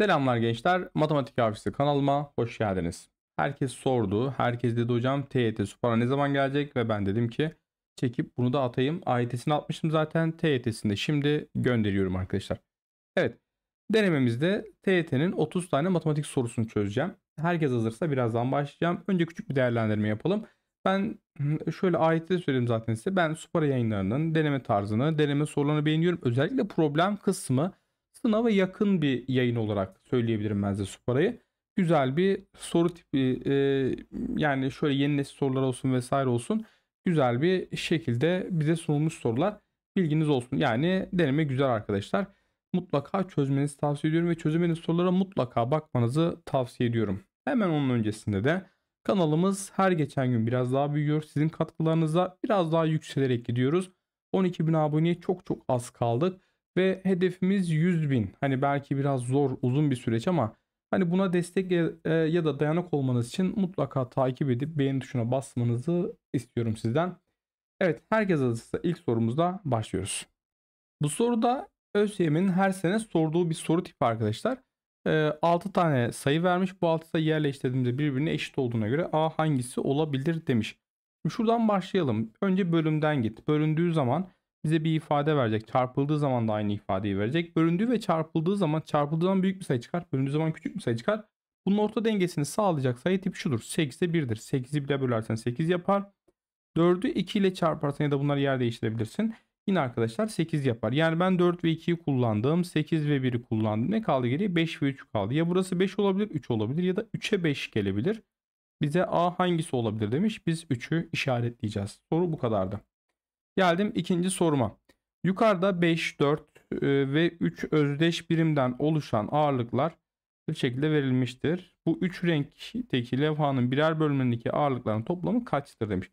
Selamlar gençler. Matematik Hafızı kanalıma hoş geldiniz. Herkes sordu. Herkes dedi hocam TYT Supra ne zaman gelecek? Ve ben dedim ki çekip bunu da atayım. AYT'sini atmıştım zaten. TYT'sini şimdi gönderiyorum arkadaşlar. Evet. Denememizde TYT'nin 30 tane matematik sorusunu çözeceğim. Herkes hazırsa birazdan başlayacağım. Önce küçük bir değerlendirme yapalım. Ben şöyle AYT'de söyleyeyim zaten size. Ben Supra yayınlarının deneme tarzını, deneme sorularını beğeniyorum. Özellikle problem kısmı sınava yakın bir yayın olarak söyleyebilirim ben size Supara'yı. Güzel bir soru tipi e, yani şöyle yeni nesil sorular olsun vesaire olsun güzel bir şekilde bize sunulmuş sorular bilginiz olsun. Yani deneme güzel arkadaşlar. Mutlaka çözmenizi tavsiye ediyorum ve çözemediğiniz sorulara mutlaka bakmanızı tavsiye ediyorum. Hemen onun öncesinde de kanalımız her geçen gün biraz daha büyüyor. Sizin katkılarınızla biraz daha yükselerek gidiyoruz. 12.000 aboneye çok çok az kaldık. Ve hedefimiz 100 bin. Hani belki biraz zor, uzun bir süreç ama hani buna destek ya e, da dayanak olmanız için mutlaka takip edip beğeni tuşuna basmanızı istiyorum sizden. Evet herkes hazırsa ilk sorumuzla başlıyoruz. Bu soruda ÖSYM'in her sene sorduğu bir soru tipi arkadaşlar. 6 e, tane sayı vermiş. Bu 6 sayı yerleştirdiğimde birbirine eşit olduğuna göre A hangisi olabilir demiş. Şuradan başlayalım. Önce bölümden git. Bölündüğü zaman bize bir ifade verecek. Çarpıldığı zaman da aynı ifadeyi verecek. Bölündüğü ve çarpıldığı zaman çarpıldığı zaman büyük bir sayı çıkar. Bölündüğü zaman küçük bir sayı çıkar. Bunun orta dengesini sağlayacak sayı tipi şudur. 8'e 1'dir. 8'i 1'e bölersen 8 yapar. 4'ü 2 ile çarparsan ya da bunları yer değiştirebilirsin. Yine arkadaşlar 8 yapar. Yani ben 4 ve 2'yi kullandım. 8 ve 1'i kullandım. Ne kaldı geriye? 5 ve 3 kaldı. Ya burası 5 olabilir 3 olabilir ya da 3'e 5 gelebilir. Bize A hangisi olabilir demiş. Biz 3'ü işaretleyeceğiz. Soru bu kadardı. Geldim ikinci soruma. Yukarıda 5, 4 e, ve 3 özdeş birimden oluşan ağırlıklar bir şekilde verilmiştir. Bu 3 renkteki levhanın birer bölümündeki ağırlıkların toplamı kaçtır demiş.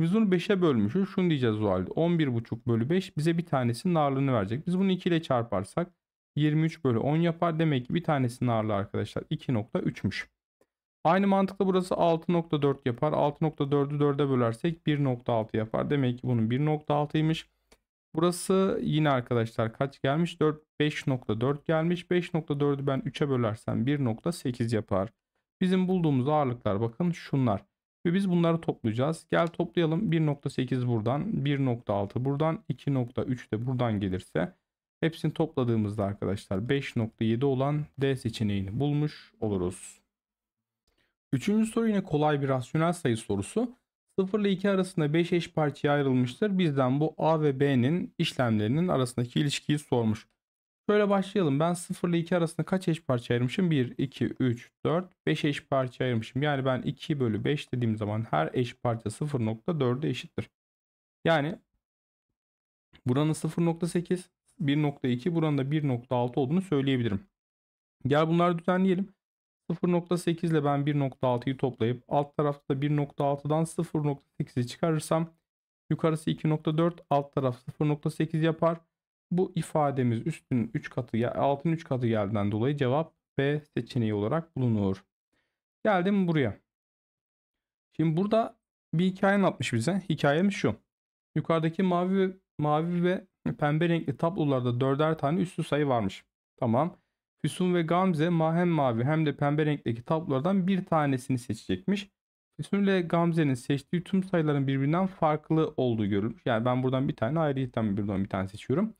Biz bunu 5'e bölmüşüz. Şunu diyeceğiz o halde. 11,5 bölü 5 bize bir tanesinin ağırlığını verecek. Biz bunu 2 ile çarparsak 23 bölü 10 yapar. Demek ki bir tanesinin ağırlığı arkadaşlar 2.3'müş. Aynı mantıkla burası 6.4 yapar. 6.4'ü 4'e bölersek 1.6 yapar. Demek ki bunun 1.6'ymış. Burası yine arkadaşlar kaç gelmiş? 4 5.4 gelmiş. 5.4'ü ben 3'e bölersem 1.8 yapar. Bizim bulduğumuz ağırlıklar bakın şunlar. Ve biz bunları toplayacağız. Gel toplayalım. 1.8 buradan, 1.6 buradan, 2.3 de buradan gelirse hepsini topladığımızda arkadaşlar 5.7 olan D seçeneğini bulmuş oluruz. Üçüncü soru yine kolay bir rasyonel sayı sorusu. 0 ile 2 arasında 5 eş parçaya ayrılmıştır. Bizden bu A ve B'nin işlemlerinin arasındaki ilişkiyi sormuş. Şöyle başlayalım. Ben 0 ile 2 arasında kaç eş parça ayırmışım? 1, 2, 3, 4, 5 eş parça ayırmışım. Yani ben 2 bölü 5 dediğim zaman her eş parça 0.4'e eşittir. Yani buranın 0.8, 1.2, buranın da 1.6 olduğunu söyleyebilirim. Gel bunları düzenleyelim. 0.8 ile ben 1.6'yı toplayıp alt tarafta da 1.6'dan 0.8'i çıkarırsam yukarısı 2.4 alt taraf 0.8 yapar. Bu ifademiz üstün 3 katı ya altın 3 katı geldiğinden dolayı cevap B seçeneği olarak bulunur. Geldim buraya. Şimdi burada bir hikaye anlatmış bize. Hikayemiz şu. Yukarıdaki mavi ve mavi ve pembe renkli tablolarda dörder tane üstü sayı varmış. Tamam. Füsun ve Gamze hem mavi hem de pembe renkteki tablolardan bir tanesini seçecekmiş. Füsun ile Gamze'nin seçtiği tüm sayıların birbirinden farklı olduğu görülmüş. Yani ben buradan bir tane ayrıyeten buradan bir tane seçiyorum.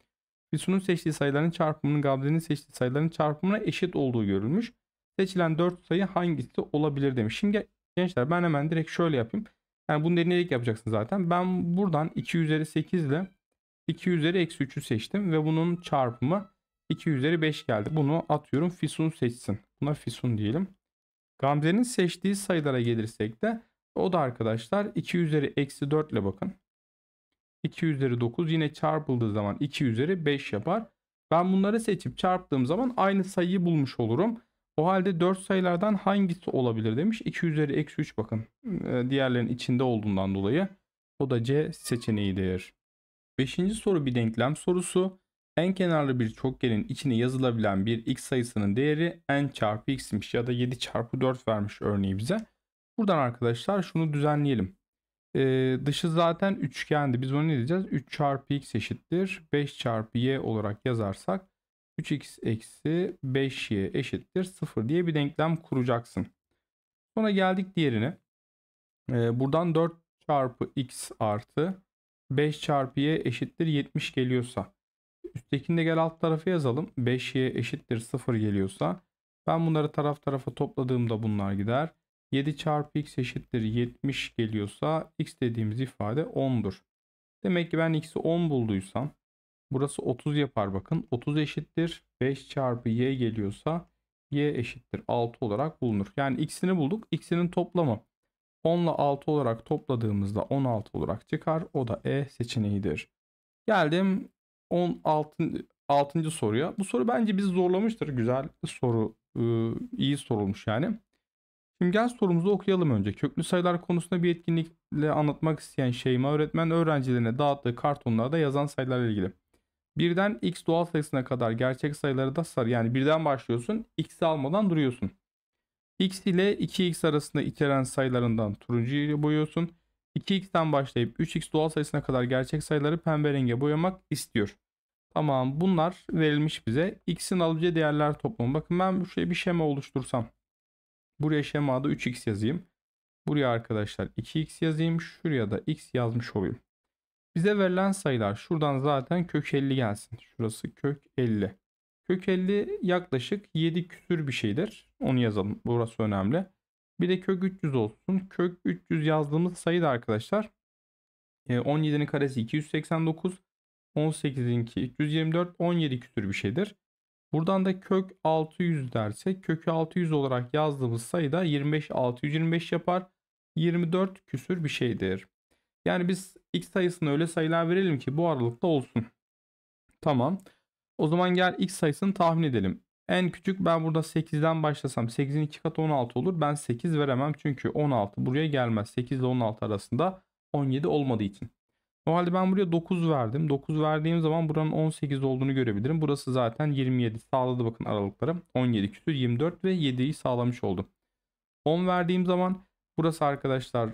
Füsun'un seçtiği sayıların çarpımının Gamze'nin seçtiği sayıların çarpımına eşit olduğu görülmüş. Seçilen 4 sayı hangisi olabilir demiş. Şimdi gençler ben hemen direkt şöyle yapayım. Yani bunu deneyerek yapacaksın zaten. Ben buradan 2 üzeri 8 ile 2 üzeri eksi 3'ü seçtim ve bunun çarpımı 2 üzeri 5 geldi. Bunu atıyorum Fisun seçsin. Buna Fisun diyelim. Gamze'nin seçtiği sayılara gelirsek de o da arkadaşlar 2 üzeri eksi 4 ile bakın. 2 üzeri 9 yine çarpıldığı zaman 2 üzeri 5 yapar. Ben bunları seçip çarptığım zaman aynı sayıyı bulmuş olurum. O halde 4 sayılardan hangisi olabilir demiş. 2 üzeri eksi 3 bakın. Ee, Diğerlerin içinde olduğundan dolayı. O da C seçeneği değer. Beşinci soru bir denklem sorusu. En kenarlı bir çokgenin içine yazılabilen bir x sayısının değeri n çarpı x'miş ya da 7 çarpı 4 vermiş örneği bize. Buradan arkadaşlar şunu düzenleyelim. Ee, dışı zaten üçgendi. Biz onu ne diyeceğiz? 3 çarpı x eşittir. 5 çarpı y olarak yazarsak 3x eksi 5y eşittir 0 diye bir denklem kuracaksın. Sonra geldik diğerine. Ee, buradan 4 çarpı x artı 5 çarpı y eşittir 70 geliyorsa Üsttekini gel alt tarafı yazalım. 5y eşittir 0 geliyorsa ben bunları taraf tarafa topladığımda bunlar gider. 7 çarpı x eşittir 70 geliyorsa x dediğimiz ifade 10'dur. Demek ki ben x'i 10 bulduysam burası 30 yapar bakın. 30 eşittir 5 çarpı y geliyorsa y eşittir 6 olarak bulunur. Yani x'ini bulduk. x'inin toplamı 10 ile 6 olarak topladığımızda 16 olarak çıkar. O da E seçeneğidir. Geldim 16. 6. soruya. Bu soru bence bizi zorlamıştır. Güzel soru. Iı, iyi sorulmuş yani. Şimdi gel sorumuzu okuyalım önce. Köklü sayılar konusunda bir etkinlikle anlatmak isteyen Şeyma öğretmen öğrencilerine dağıttığı kartonlarda yazan sayılarla ilgili. Birden x doğal sayısına kadar gerçek sayıları da sar. Yani birden başlıyorsun. X'i almadan duruyorsun. X ile 2x arasında içeren sayılarından turuncuyu boyuyorsun. 2x'ten başlayıp 3x doğal sayısına kadar gerçek sayıları pembe renge boyamak istiyor. Tamam bunlar verilmiş bize. X'in alabileceği değerler toplamı. Bakın ben şuraya bir şema oluştursam. Buraya şemada 3x yazayım. Buraya arkadaşlar 2x yazayım. Şuraya da x yazmış olayım. Bize verilen sayılar şuradan zaten kök 50 gelsin. Şurası kök 50. Kök 50 yaklaşık 7 küsür bir şeydir. Onu yazalım. Burası önemli. Bir de kök 300 olsun. Kök 300 yazdığımız sayı da arkadaşlar 17'nin e, karesi 289. 18'inki 324. 17 küsür bir şeydir. Buradan da kök 600 dersek kökü 600 olarak yazdığımız sayı da 25 625 yapar. 24 küsür bir şeydir. Yani biz x sayısını öyle sayılar verelim ki bu aralıkta olsun. Tamam. O zaman gel x sayısını tahmin edelim. En küçük ben burada 8'den başlasam 8'in 2 katı 16 olur. Ben 8 veremem çünkü 16 buraya gelmez. 8 ile 16 arasında 17 olmadığı için. O halde ben buraya 9 verdim. 9 verdiğim zaman buranın 18 olduğunu görebilirim. Burası zaten 27 sağladı bakın aralıkları. 17 küsür 24 ve 7'yi sağlamış oldum. 10 verdiğim zaman burası arkadaşlar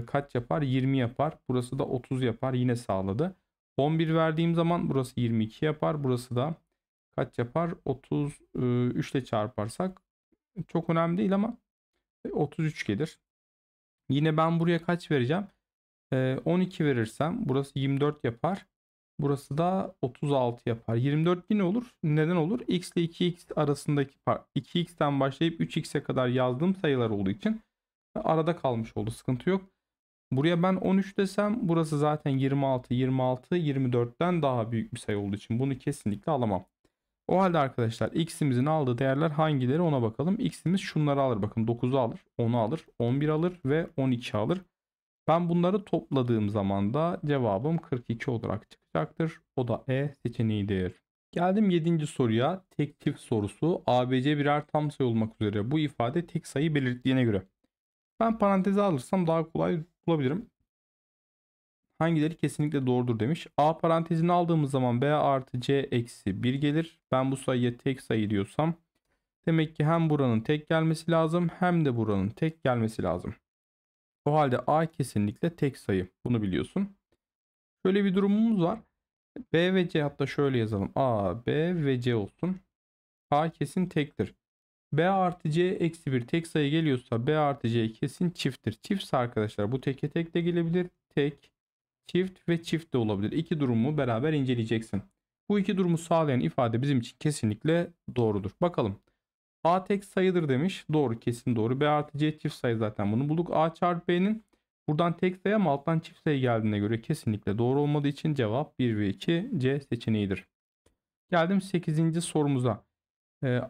e, kaç yapar? 20 yapar. Burası da 30 yapar. Yine sağladı. 11 verdiğim zaman burası 22 yapar. Burası da kaç yapar? 33 ile çarparsak e, çok önemli değil ama 33 e, gelir. Yine ben buraya kaç vereceğim? 12 verirsem burası 24 yapar. Burası da 36 yapar. 24 yine olur. Neden olur? X ile 2x arasındaki 2x'ten başlayıp 3x'e kadar yazdığım sayılar olduğu için e, arada kalmış oldu. Sıkıntı yok. Buraya ben 13 desem burası zaten 26, 26, 24'ten daha büyük bir sayı olduğu için bunu kesinlikle alamam. O halde arkadaşlar x'imizin aldığı değerler hangileri ona bakalım. x'imiz şunları alır. Bakın 9'u alır, 10'u alır, 11 alır ve 12 alır. Ben bunları topladığım zaman da cevabım 42 olarak çıkacaktır. O da E seçeneğidir. Geldim 7. soruya. Tek tip sorusu ABC birer tam sayı olmak üzere bu ifade tek sayı belirttiğine göre. Ben paranteze alırsam daha kolay bulabilirim. Hangileri kesinlikle doğrudur demiş. A parantezini aldığımız zaman B artı C eksi 1 gelir. Ben bu sayıya tek sayı diyorsam demek ki hem buranın tek gelmesi lazım hem de buranın tek gelmesi lazım. O halde A kesinlikle tek sayı. Bunu biliyorsun. Şöyle bir durumumuz var. B ve C hatta şöyle yazalım. A, B ve C olsun. A kesin tektir. B artı C eksi 1 tek sayı geliyorsa B artı C kesin çifttir. Çiftse arkadaşlar bu teke tek de gelebilir. Tek çift ve çift de olabilir. İki durumu beraber inceleyeceksin. Bu iki durumu sağlayan ifade bizim için kesinlikle doğrudur. Bakalım. A tek sayıdır demiş. Doğru kesin doğru. B artı C çift sayı zaten bunu bulduk. A çarpı B'nin buradan tek sayı ama alttan çift sayı geldiğine göre kesinlikle doğru olmadığı için cevap 1 ve 2 C seçeneğidir. Geldim 8. sorumuza.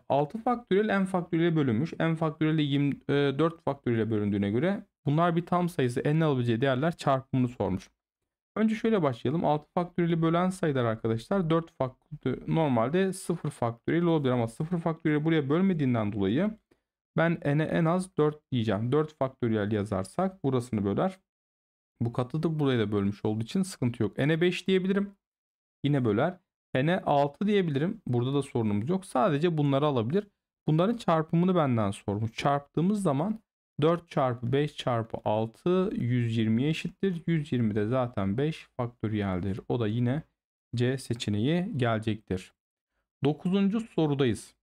6 ee, faktöriyel n faktöriyel bölünmüş. n faktöriyel 24 e, faktöriyel bölündüğüne göre bunlar bir tam sayısı n'in alabileceği değerler çarpımını sormuş. Önce şöyle başlayalım. 6 faktöriyeli bölen sayılar arkadaşlar 4 faktöriyel normalde 0 faktöriyel olabilir ama 0 faktöriyeli buraya bölmediğinden dolayı ben n'e en az 4 diyeceğim. 4 faktöriyel yazarsak burasını böler. Bu katı da buraya da bölmüş olduğu için sıkıntı yok. n'e 5 diyebilirim. Yine böler. n'e 6 diyebilirim. Burada da sorunumuz yok. Sadece bunları alabilir. Bunların çarpımını benden sormuş. Çarptığımız zaman 4 çarpı 5 çarpı 6 120'ye eşittir. 120 de zaten 5 faktöriyeldir. O da yine C seçeneği gelecektir. 9. sorudayız.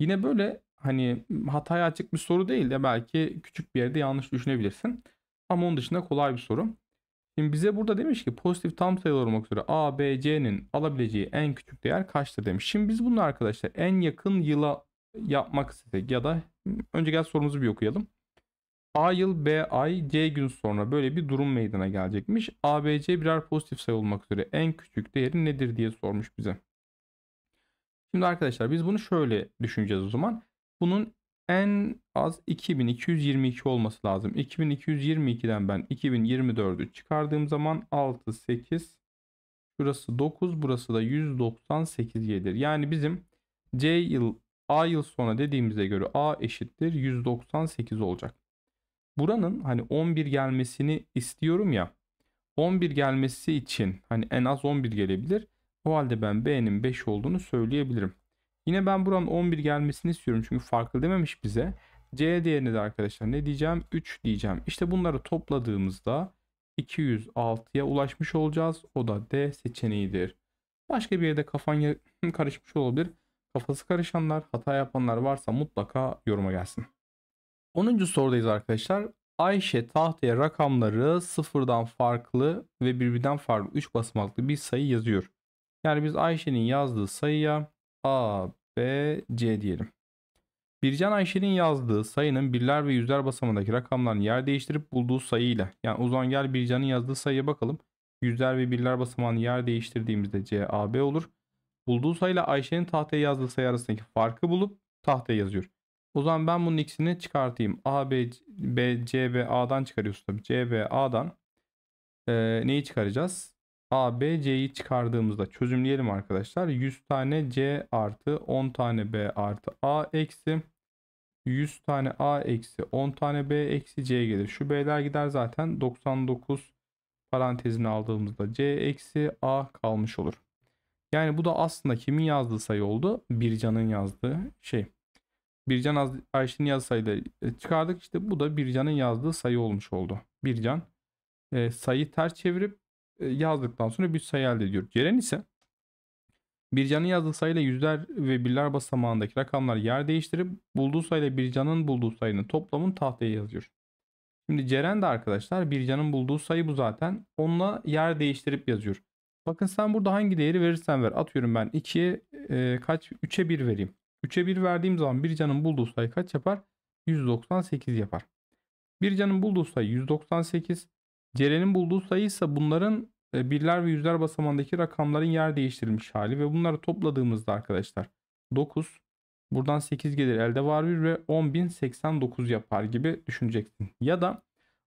Yine böyle hani hataya açık bir soru değil de belki küçük bir yerde yanlış düşünebilirsin. Ama onun dışında kolay bir soru. Şimdi bize burada demiş ki pozitif tam sayılar olmak üzere A, B, C'nin alabileceği en küçük değer kaçtır demiş. Şimdi biz bunu arkadaşlar en yakın yıla yapmak istedik ya da önce gel sorumuzu bir okuyalım. A yıl B ay C gün sonra böyle bir durum meydana gelecekmiş. ABC birer pozitif sayı olmak üzere en küçük değeri nedir diye sormuş bize. Şimdi arkadaşlar biz bunu şöyle düşüneceğiz o zaman. Bunun en az 2222 olması lazım. 2222'den ben 2024'ü çıkardığım zaman 6, 8, şurası 9, burası da 198 gelir. Yani bizim C yıl, A yıl sonra dediğimize göre A eşittir 198 olacak buranın hani 11 gelmesini istiyorum ya. 11 gelmesi için hani en az 11 gelebilir. O halde ben B'nin 5 olduğunu söyleyebilirim. Yine ben buranın 11 gelmesini istiyorum çünkü farklı dememiş bize. C değerini de arkadaşlar ne diyeceğim? 3 diyeceğim. İşte bunları topladığımızda 206'ya ulaşmış olacağız. O da D seçeneğidir. Başka bir yerde kafan karışmış olabilir. Kafası karışanlar, hata yapanlar varsa mutlaka yoruma gelsin. 10. sorudayız arkadaşlar. Ayşe tahtaya rakamları sıfırdan farklı ve birbirinden farklı 3 basamaklı bir sayı yazıyor. Yani biz Ayşe'nin yazdığı sayıya A, B, C diyelim. Bircan Ayşe'nin yazdığı sayının birler ve yüzler basamadaki rakamlarını yer değiştirip bulduğu sayıyla yani Uzan gel Bircan'ın yazdığı sayıya bakalım. Yüzler ve birler basamağını yer değiştirdiğimizde C, A, B olur. Bulduğu sayıyla Ayşe'nin tahtaya yazdığı sayı arasındaki farkı bulup tahtaya yazıyor. O zaman ben bunun ikisini çıkartayım. A, B, B C, B, A'dan çıkarıyorsun tabii. C, B, A'dan e, neyi çıkaracağız? A, B, C'yi çıkardığımızda çözümleyelim arkadaşlar. 100 tane C artı 10 tane B artı A eksi 100 tane A eksi 10 tane B eksi C gelir. Şu B'ler gider zaten 99 parantezini aldığımızda C eksi A kalmış olur. Yani bu da aslında kimin yazdığı sayı oldu? Bircan'ın yazdığı şey. Bircan Az Ayşe'nin e, çıkardık. işte bu da Bircan'ın yazdığı sayı olmuş oldu. Bircan e, sayı ters çevirip e, yazdıktan sonra bir sayı elde ediyor. Ceren ise Bircan'ın yazdığı sayıyla yüzler ve birler basamağındaki rakamlar yer değiştirip bulduğu sayıyla Bircan'ın bulduğu sayının toplamını tahtaya yazıyor. Şimdi Ceren de arkadaşlar Bircan'ın bulduğu sayı bu zaten. Onunla yer değiştirip yazıyor. Bakın sen burada hangi değeri verirsen ver. Atıyorum ben 2'ye e, kaç 3'e 1 vereyim. 3'e 1 verdiğim zaman bir canın bulduğu sayı kaç yapar? 198 yapar. Bir canın bulduğu sayı 198. Ceren'in bulduğu sayı ise bunların e, birler ve yüzler basamağındaki rakamların yer değiştirilmiş hali ve bunları topladığımızda arkadaşlar 9 buradan 8 gelir elde var 1 ve 10.089 yapar gibi düşüneceksin. Ya da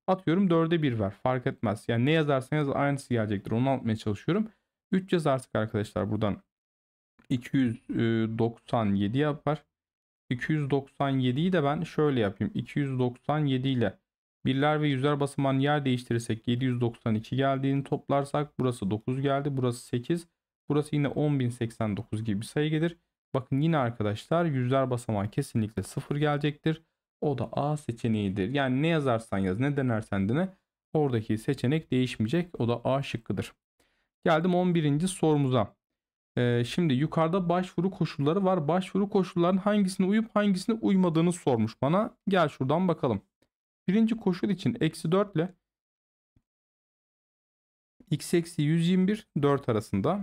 atıyorum 4'e 1 ver fark etmez. Yani ne yazarsan yaz aynısı gelecektir onu anlatmaya çalışıyorum. 3 yazarsak arkadaşlar buradan 297 e, yapar. 297'yi de ben şöyle yapayım. 297 ile birler ve yüzler basaman yer değiştirirsek 792 geldiğini toplarsak burası 9 geldi. Burası 8. Burası yine 10.089 gibi bir sayı gelir. Bakın yine arkadaşlar yüzler basamağı kesinlikle 0 gelecektir. O da A seçeneğidir. Yani ne yazarsan yaz ne denersen dene oradaki seçenek değişmeyecek. O da A şıkkıdır. Geldim 11. sorumuza şimdi yukarıda başvuru koşulları var. Başvuru koşullarının hangisine uyup hangisine uymadığını sormuş bana. Gel şuradan bakalım. Birinci koşul için eksi 4 ile x eksi 121 4 arasında.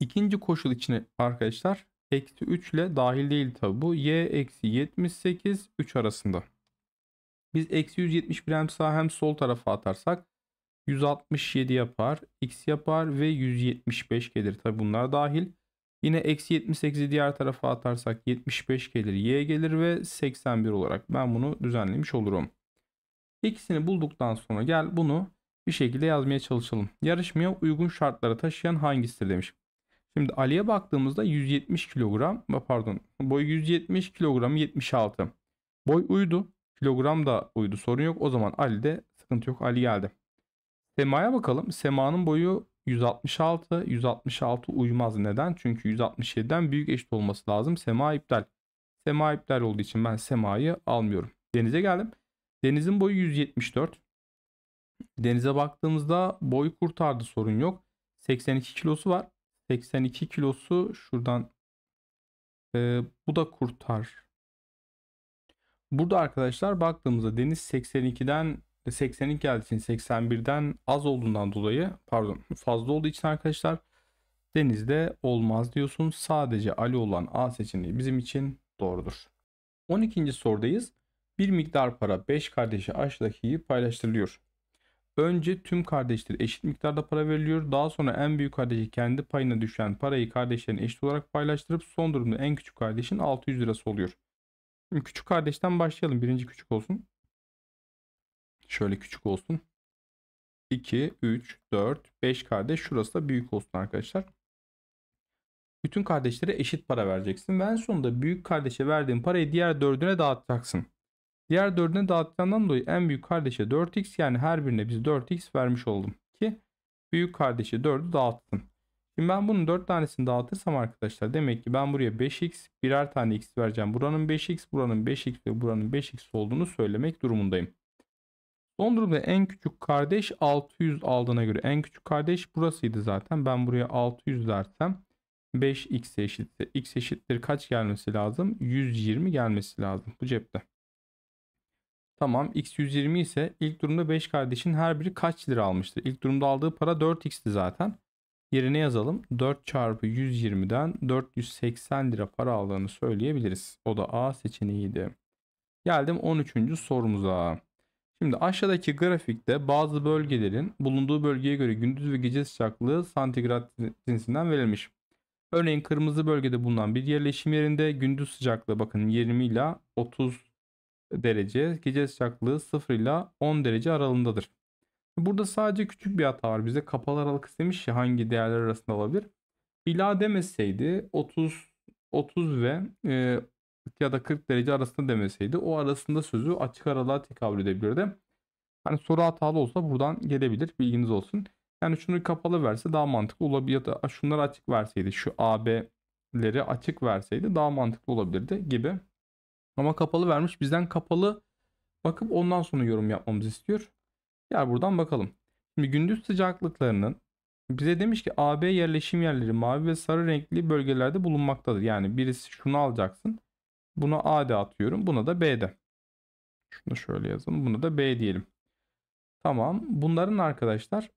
İkinci koşul için arkadaşlar eksi 3 ile dahil değil tabi bu. y eksi 78 3 arasında. Biz eksi 171 hem sağ hem sol tarafa atarsak 167 yapar. X yapar ve 175 gelir. Tabi bunlar dahil. Yine eksi 78'i diğer tarafa atarsak 75 gelir. Y gelir ve 81 olarak ben bunu düzenlemiş olurum. İkisini bulduktan sonra gel bunu bir şekilde yazmaya çalışalım. Yarışmaya uygun şartlara taşıyan hangisidir demiş. Şimdi Ali'ye baktığımızda 170 kilogram pardon boy 170 kilogram 76. Boy uydu kilogram da uydu sorun yok. O zaman Ali'de sıkıntı yok Ali geldi. Sema'ya bakalım. Sema'nın boyu 166. 166 uymaz. Neden? Çünkü 167'den büyük eşit olması lazım. Sema iptal. Sema iptal olduğu için ben Sema'yı almıyorum. Denize geldim. Deniz'in boyu 174. Denize baktığımızda boy kurtardı sorun yok. 82 kilosu var. 82 kilosu şuradan e, bu da kurtar. Burada arkadaşlar baktığımızda Deniz 82'den 80'in geldiği 81'den az olduğundan dolayı pardon fazla olduğu için arkadaşlar denizde olmaz diyorsun. Sadece Ali olan A seçeneği bizim için doğrudur. 12. sorudayız. Bir miktar para 5 kardeşe aşağıdakiyi paylaştırılıyor. Önce tüm kardeşlere eşit miktarda para veriliyor. Daha sonra en büyük kardeşi kendi payına düşen parayı kardeşlerine eşit olarak paylaştırıp son durumda en küçük kardeşin 600 lirası oluyor. küçük kardeşten başlayalım. Birinci küçük olsun. Şöyle küçük olsun. 2, 3, 4, 5 kardeş. Şurası da büyük olsun arkadaşlar. Bütün kardeşlere eşit para vereceksin ve en sonunda büyük kardeşe verdiğin parayı diğer dördüne dağıtacaksın. Diğer dördüne dağıtacağından dolayı en büyük kardeşe 4x yani her birine biz 4x vermiş oldum ki büyük kardeşe 4'ü dağıttım. Şimdi ben bunun 4 tanesini dağıtırsam arkadaşlar demek ki ben buraya 5x birer tane x vereceğim. Buranın 5x, buranın 5x ve buranın 5x olduğunu söylemek durumundayım. Son durumda en küçük kardeş 600 aldığına göre en küçük kardeş burasıydı zaten. Ben buraya 600 dersem 5x eşittir. x eşittir kaç gelmesi lazım? 120 gelmesi lazım bu cepte. Tamam x 120 ise ilk durumda 5 kardeşin her biri kaç lira almıştır? İlk durumda aldığı para 4x'ti zaten. Yerine yazalım 4 çarpı 120'den 480 lira para aldığını söyleyebiliriz. O da A seçeneğiydi. Geldim 13. sorumuza. Şimdi aşağıdaki grafikte bazı bölgelerin bulunduğu bölgeye göre gündüz ve gece sıcaklığı santigrat cinsinden verilmiş. Örneğin kırmızı bölgede bulunan bir yerleşim yerinde gündüz sıcaklığı bakın 20 ile 30 derece, gece sıcaklığı 0 ile 10 derece aralığındadır. Burada sadece küçük bir hata var. Bize kapalı aralık istemiş ya hangi değerler arasında olabilir. İla demeseydi 30 30 ve e, ya da 40 derece arasında demeseydi o arasında sözü açık aralığa tekabül edebilirdi. Hani soru hatalı olsa buradan gelebilir bilginiz olsun. Yani şunu kapalı verse daha mantıklı olabilir ya da şunları açık verseydi şu AB'leri açık verseydi daha mantıklı olabilirdi gibi. Ama kapalı vermiş bizden kapalı bakıp ondan sonra yorum yapmamızı istiyor. Ya buradan bakalım. Şimdi gündüz sıcaklıklarının bize demiş ki AB yerleşim yerleri mavi ve sarı renkli bölgelerde bulunmaktadır. Yani birisi şunu alacaksın. Buna A de atıyorum. Buna da B de. Şunu şöyle yazalım. Buna da B diyelim. Tamam. Bunların arkadaşlar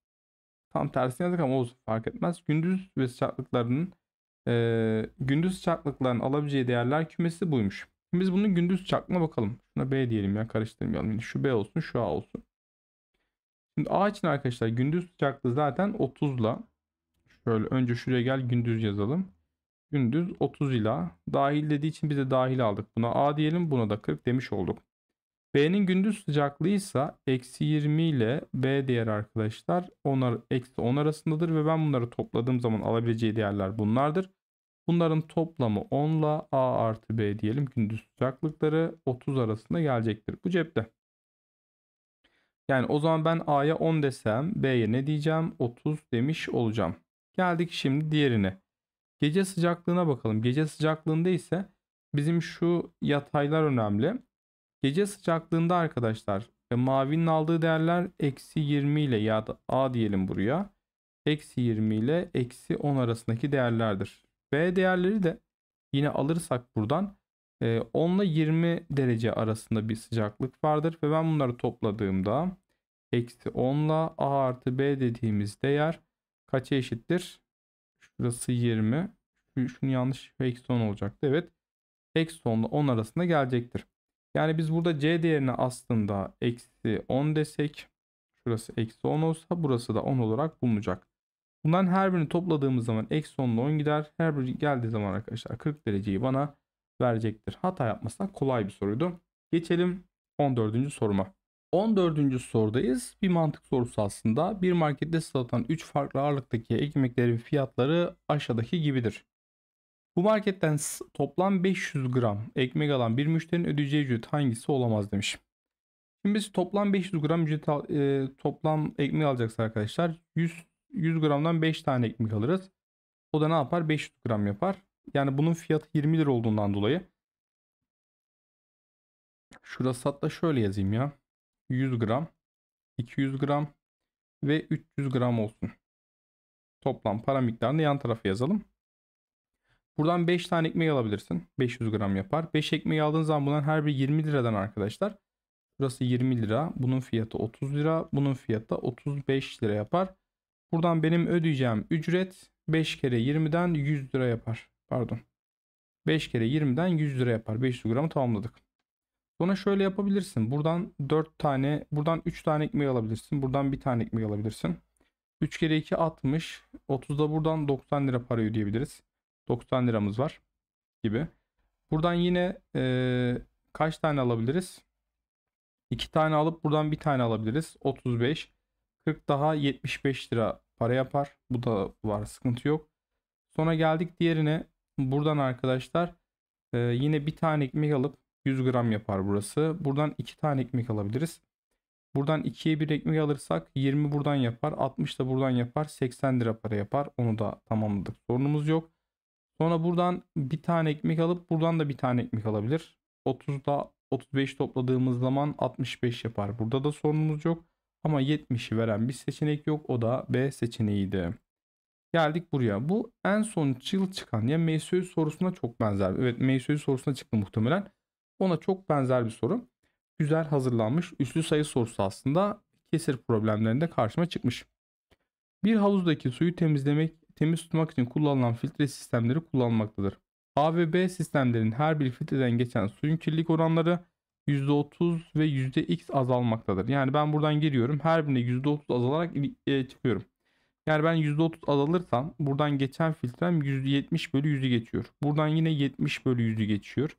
tam tersini yazdık ama olsun fark etmez. Gündüz ve sıcaklıklarının e, gündüz sıcaklıklarının alabileceği değerler kümesi buymuş. biz bunun gündüz sıcaklığına bakalım. Şuna B diyelim ya karıştırmayalım. Yani şu B olsun şu A olsun. Şimdi A için arkadaşlar gündüz sıcaklığı zaten 30 ile şöyle önce şuraya gel gündüz yazalım gündüz 30 ila dahil dediği için bize dahil aldık. Buna A diyelim buna da 40 demiş olduk. B'nin gündüz sıcaklığı ise eksi 20 ile B değer arkadaşlar 10, eksi 10 arasındadır ve ben bunları topladığım zaman alabileceği değerler bunlardır. Bunların toplamı 10 ile A artı B diyelim gündüz sıcaklıkları 30 arasında gelecektir. Bu cepte. Yani o zaman ben A'ya 10 desem B'ye ne diyeceğim? 30 demiş olacağım. Geldik şimdi diğerine. Gece sıcaklığına bakalım. Gece sıcaklığında ise bizim şu yataylar önemli. Gece sıcaklığında arkadaşlar e, mavinin aldığı değerler eksi 20 ile ya da A diyelim buraya. Eksi 20 ile eksi 10 arasındaki değerlerdir. B değerleri de yine alırsak buradan 10 e, ile 20 derece arasında bir sıcaklık vardır. Ve ben bunları topladığımda eksi 10 ile A artı B dediğimiz değer kaça eşittir? Burası 20. Şu, şunu yanlış hexon olacaktı. Evet. Hexon ile 10 arasında gelecektir. Yani biz burada C değerini aslında eksi 10 desek şurası eksi 10 olsa burası da 10 olarak bulunacak. Bundan her birini topladığımız zaman eksi 10 ile 10 gider. Her biri geldiği zaman arkadaşlar 40 dereceyi bana verecektir. Hata yapmasak kolay bir soruydu. Geçelim 14. soruma. 14. sorudayız. Bir mantık sorusu aslında. Bir markette satılan 3 farklı ağırlıktaki ekmeklerin fiyatları aşağıdaki gibidir. Bu marketten toplam 500 gram ekmek alan bir müşterinin ödeyeceği ücret hangisi olamaz demiş. Şimdi biz toplam 500 gram ücret e, toplam ekmek alacaksak arkadaşlar 100 100 gramdan 5 tane ekmek alırız. O da ne yapar? 500 gram yapar. Yani bunun fiyatı 20 lira olduğundan dolayı. Şurası hatta şöyle yazayım ya. 100 gram, 200 gram ve 300 gram olsun. Toplam para miktarını yan tarafa yazalım. Buradan 5 tane ekmek alabilirsin. 500 gram yapar. 5 ekmeği aldığın zaman bunların her biri 20 liradan arkadaşlar. Burası 20 lira. Bunun fiyatı 30 lira. Bunun fiyatı da 35 lira yapar. Buradan benim ödeyeceğim ücret 5 kere 20'den 100 lira yapar. Pardon. 5 kere 20'den 100 lira yapar. 500 gramı tamamladık. Buna şöyle yapabilirsin. Buradan 4 tane, buradan 3 tane ekmeği alabilirsin. Buradan bir tane ekmeği alabilirsin. 3 kere 2 60. 30'da buradan 90 lira para ödeyebiliriz. 90 liramız var gibi. Buradan yine e, kaç tane alabiliriz? 2 tane alıp buradan bir tane alabiliriz. 35. 40 daha 75 lira para yapar. Bu da var sıkıntı yok. Sonra geldik diğerine. Buradan arkadaşlar e, yine bir tane ekmek alıp 100 gram yapar burası. Buradan 2 tane ekmek alabiliriz. Buradan 2'ye 1 ekmek alırsak 20 buradan yapar. 60 da buradan yapar. 80 lira para yapar. Onu da tamamladık. Sorunumuz yok. Sonra buradan bir tane ekmek alıp buradan da bir tane ekmek alabilir. 30'da 35 topladığımız zaman 65 yapar. Burada da sorunumuz yok. Ama 70'i veren bir seçenek yok. O da B seçeneğiydi. Geldik buraya. Bu en son çıl çıkan ya yani MSÖ sorusuna çok benzer. Evet MSÖ sorusuna çıktı muhtemelen. Ona çok benzer bir soru. Güzel hazırlanmış üçlü sayı sorusu aslında kesir problemlerinde karşıma çıkmış. Bir havuzdaki suyu temizlemek, temiz tutmak için kullanılan filtre sistemleri kullanılmaktadır. A ve B sistemlerin her bir filtreden geçen suyun kirlilik oranları %30 ve %x azalmaktadır. Yani ben buradan giriyorum. Her birine %30 azalarak e, çıkıyorum. Yani ben %30 azalırsam buradan geçen filtrem %70 bölü 100'ü geçiyor. Buradan yine 70 bölü 100'ü geçiyor.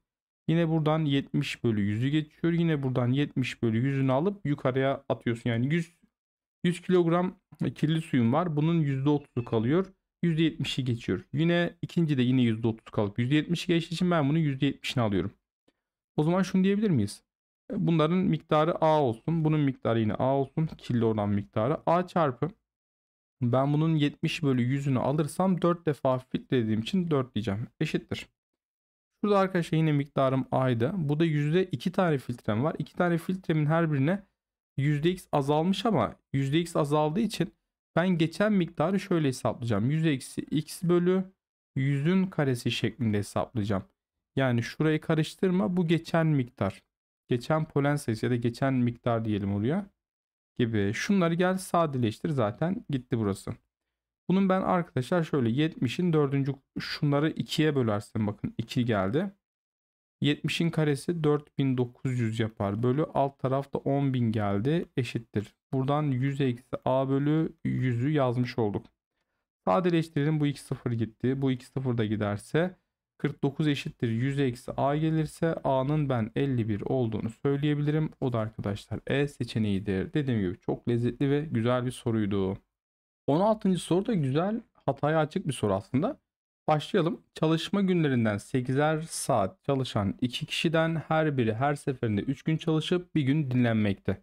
Yine buradan 70 bölü 100'ü geçiyor. Yine buradan 70 bölü 100'ünü alıp yukarıya atıyorsun. Yani 100, 100 kilogram kirli suyun var. Bunun %30'u kalıyor. %70'i geçiyor. Yine ikinci de yine %30 kalıp %70'i geçtiği için ben bunu %70'ini alıyorum. O zaman şunu diyebilir miyiz? Bunların miktarı A olsun. Bunun miktarı yine A olsun. Kirli olan miktarı A çarpı. Ben bunun 70 bölü 100'ünü alırsam 4 defa filtrelediğim için 4 diyeceğim. Eşittir. Şurada arkadaşlar yine miktarım A'ydı. Bu da %2 tane filtrem var. 2 tane filtremin her birine %x azalmış ama %x azaldığı için ben geçen miktarı şöyle hesaplayacağım. %-x x bölü 100'ün karesi şeklinde hesaplayacağım. Yani şurayı karıştırma bu geçen miktar. Geçen polen sayısı ya da geçen miktar diyelim oraya gibi. Şunları gel sadeleştir zaten gitti burası. Bunun ben arkadaşlar şöyle 70'in dördüncü şunları 2'ye bölersin bakın 2 geldi. 70'in karesi 4900 yapar. Bölü alt tarafta 10.000 geldi. Eşittir. Buradan 100 eksi a bölü 100'ü yazmış olduk. Sadeleştirelim. Bu 2 sıfır gitti. Bu 2 sıfır da giderse 49 eşittir. 100 eksi a gelirse a'nın ben 51 olduğunu söyleyebilirim. O da arkadaşlar e seçeneğidir. Dediğim gibi çok lezzetli ve güzel bir soruydu. 16. soru da güzel hataya açık bir soru aslında. Başlayalım. Çalışma günlerinden 8'er saat çalışan 2 kişiden her biri her seferinde 3 gün çalışıp bir gün dinlenmekte.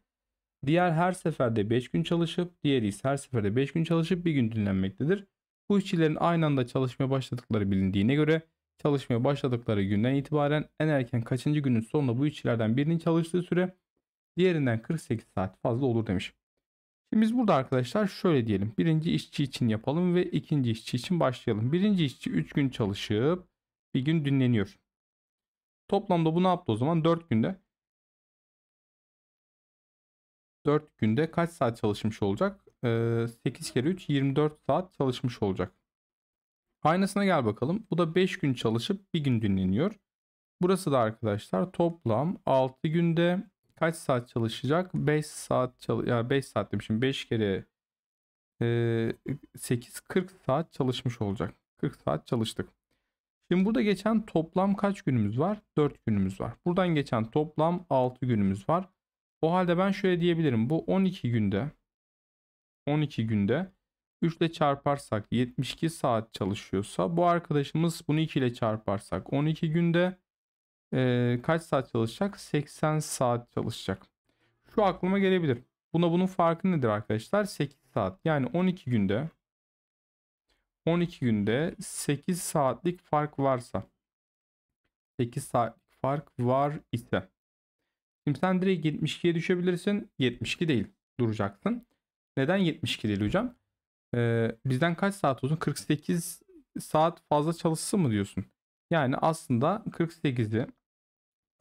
Diğer her seferde 5 gün çalışıp diğeri ise her seferde 5 gün çalışıp bir gün dinlenmektedir. Bu işçilerin aynı anda çalışmaya başladıkları bilindiğine göre çalışmaya başladıkları günden itibaren en erken kaçıncı günün sonunda bu işçilerden birinin çalıştığı süre diğerinden 48 saat fazla olur demiş. Şimdi biz burada arkadaşlar şöyle diyelim. Birinci işçi için yapalım ve ikinci işçi için başlayalım. Birinci işçi 3 gün çalışıp bir gün dinleniyor. Toplamda bu ne yaptı o zaman? 4 günde. 4 günde kaç saat çalışmış olacak? 8 ee, kere 3 24 saat çalışmış olacak. Aynasına gel bakalım. Bu da 5 gün çalışıp bir gün dinleniyor. Burası da arkadaşlar toplam 6 günde kaç saat çalışacak? 5 saat çalış ya 5 saat demişim. 5 kere e, 8 40 saat çalışmış olacak. 40 saat çalıştık. Şimdi burada geçen toplam kaç günümüz var? 4 günümüz var. Buradan geçen toplam 6 günümüz var. O halde ben şöyle diyebilirim. Bu 12 günde 12 günde 3 ile çarparsak 72 saat çalışıyorsa bu arkadaşımız bunu 2 ile çarparsak 12 günde e, kaç saat çalışacak? 80 saat çalışacak. Şu aklıma gelebilir. Buna bunun farkı nedir arkadaşlar? 8 saat. Yani 12 günde 12 günde 8 saatlik fark varsa 8 saatlik fark var ise Şimdi sen direkt 72'ye düşebilirsin. 72 değil duracaksın. Neden 72 değil hocam? Ee, bizden kaç saat uzun? 48 saat fazla çalışsın mı diyorsun? Yani aslında 48'i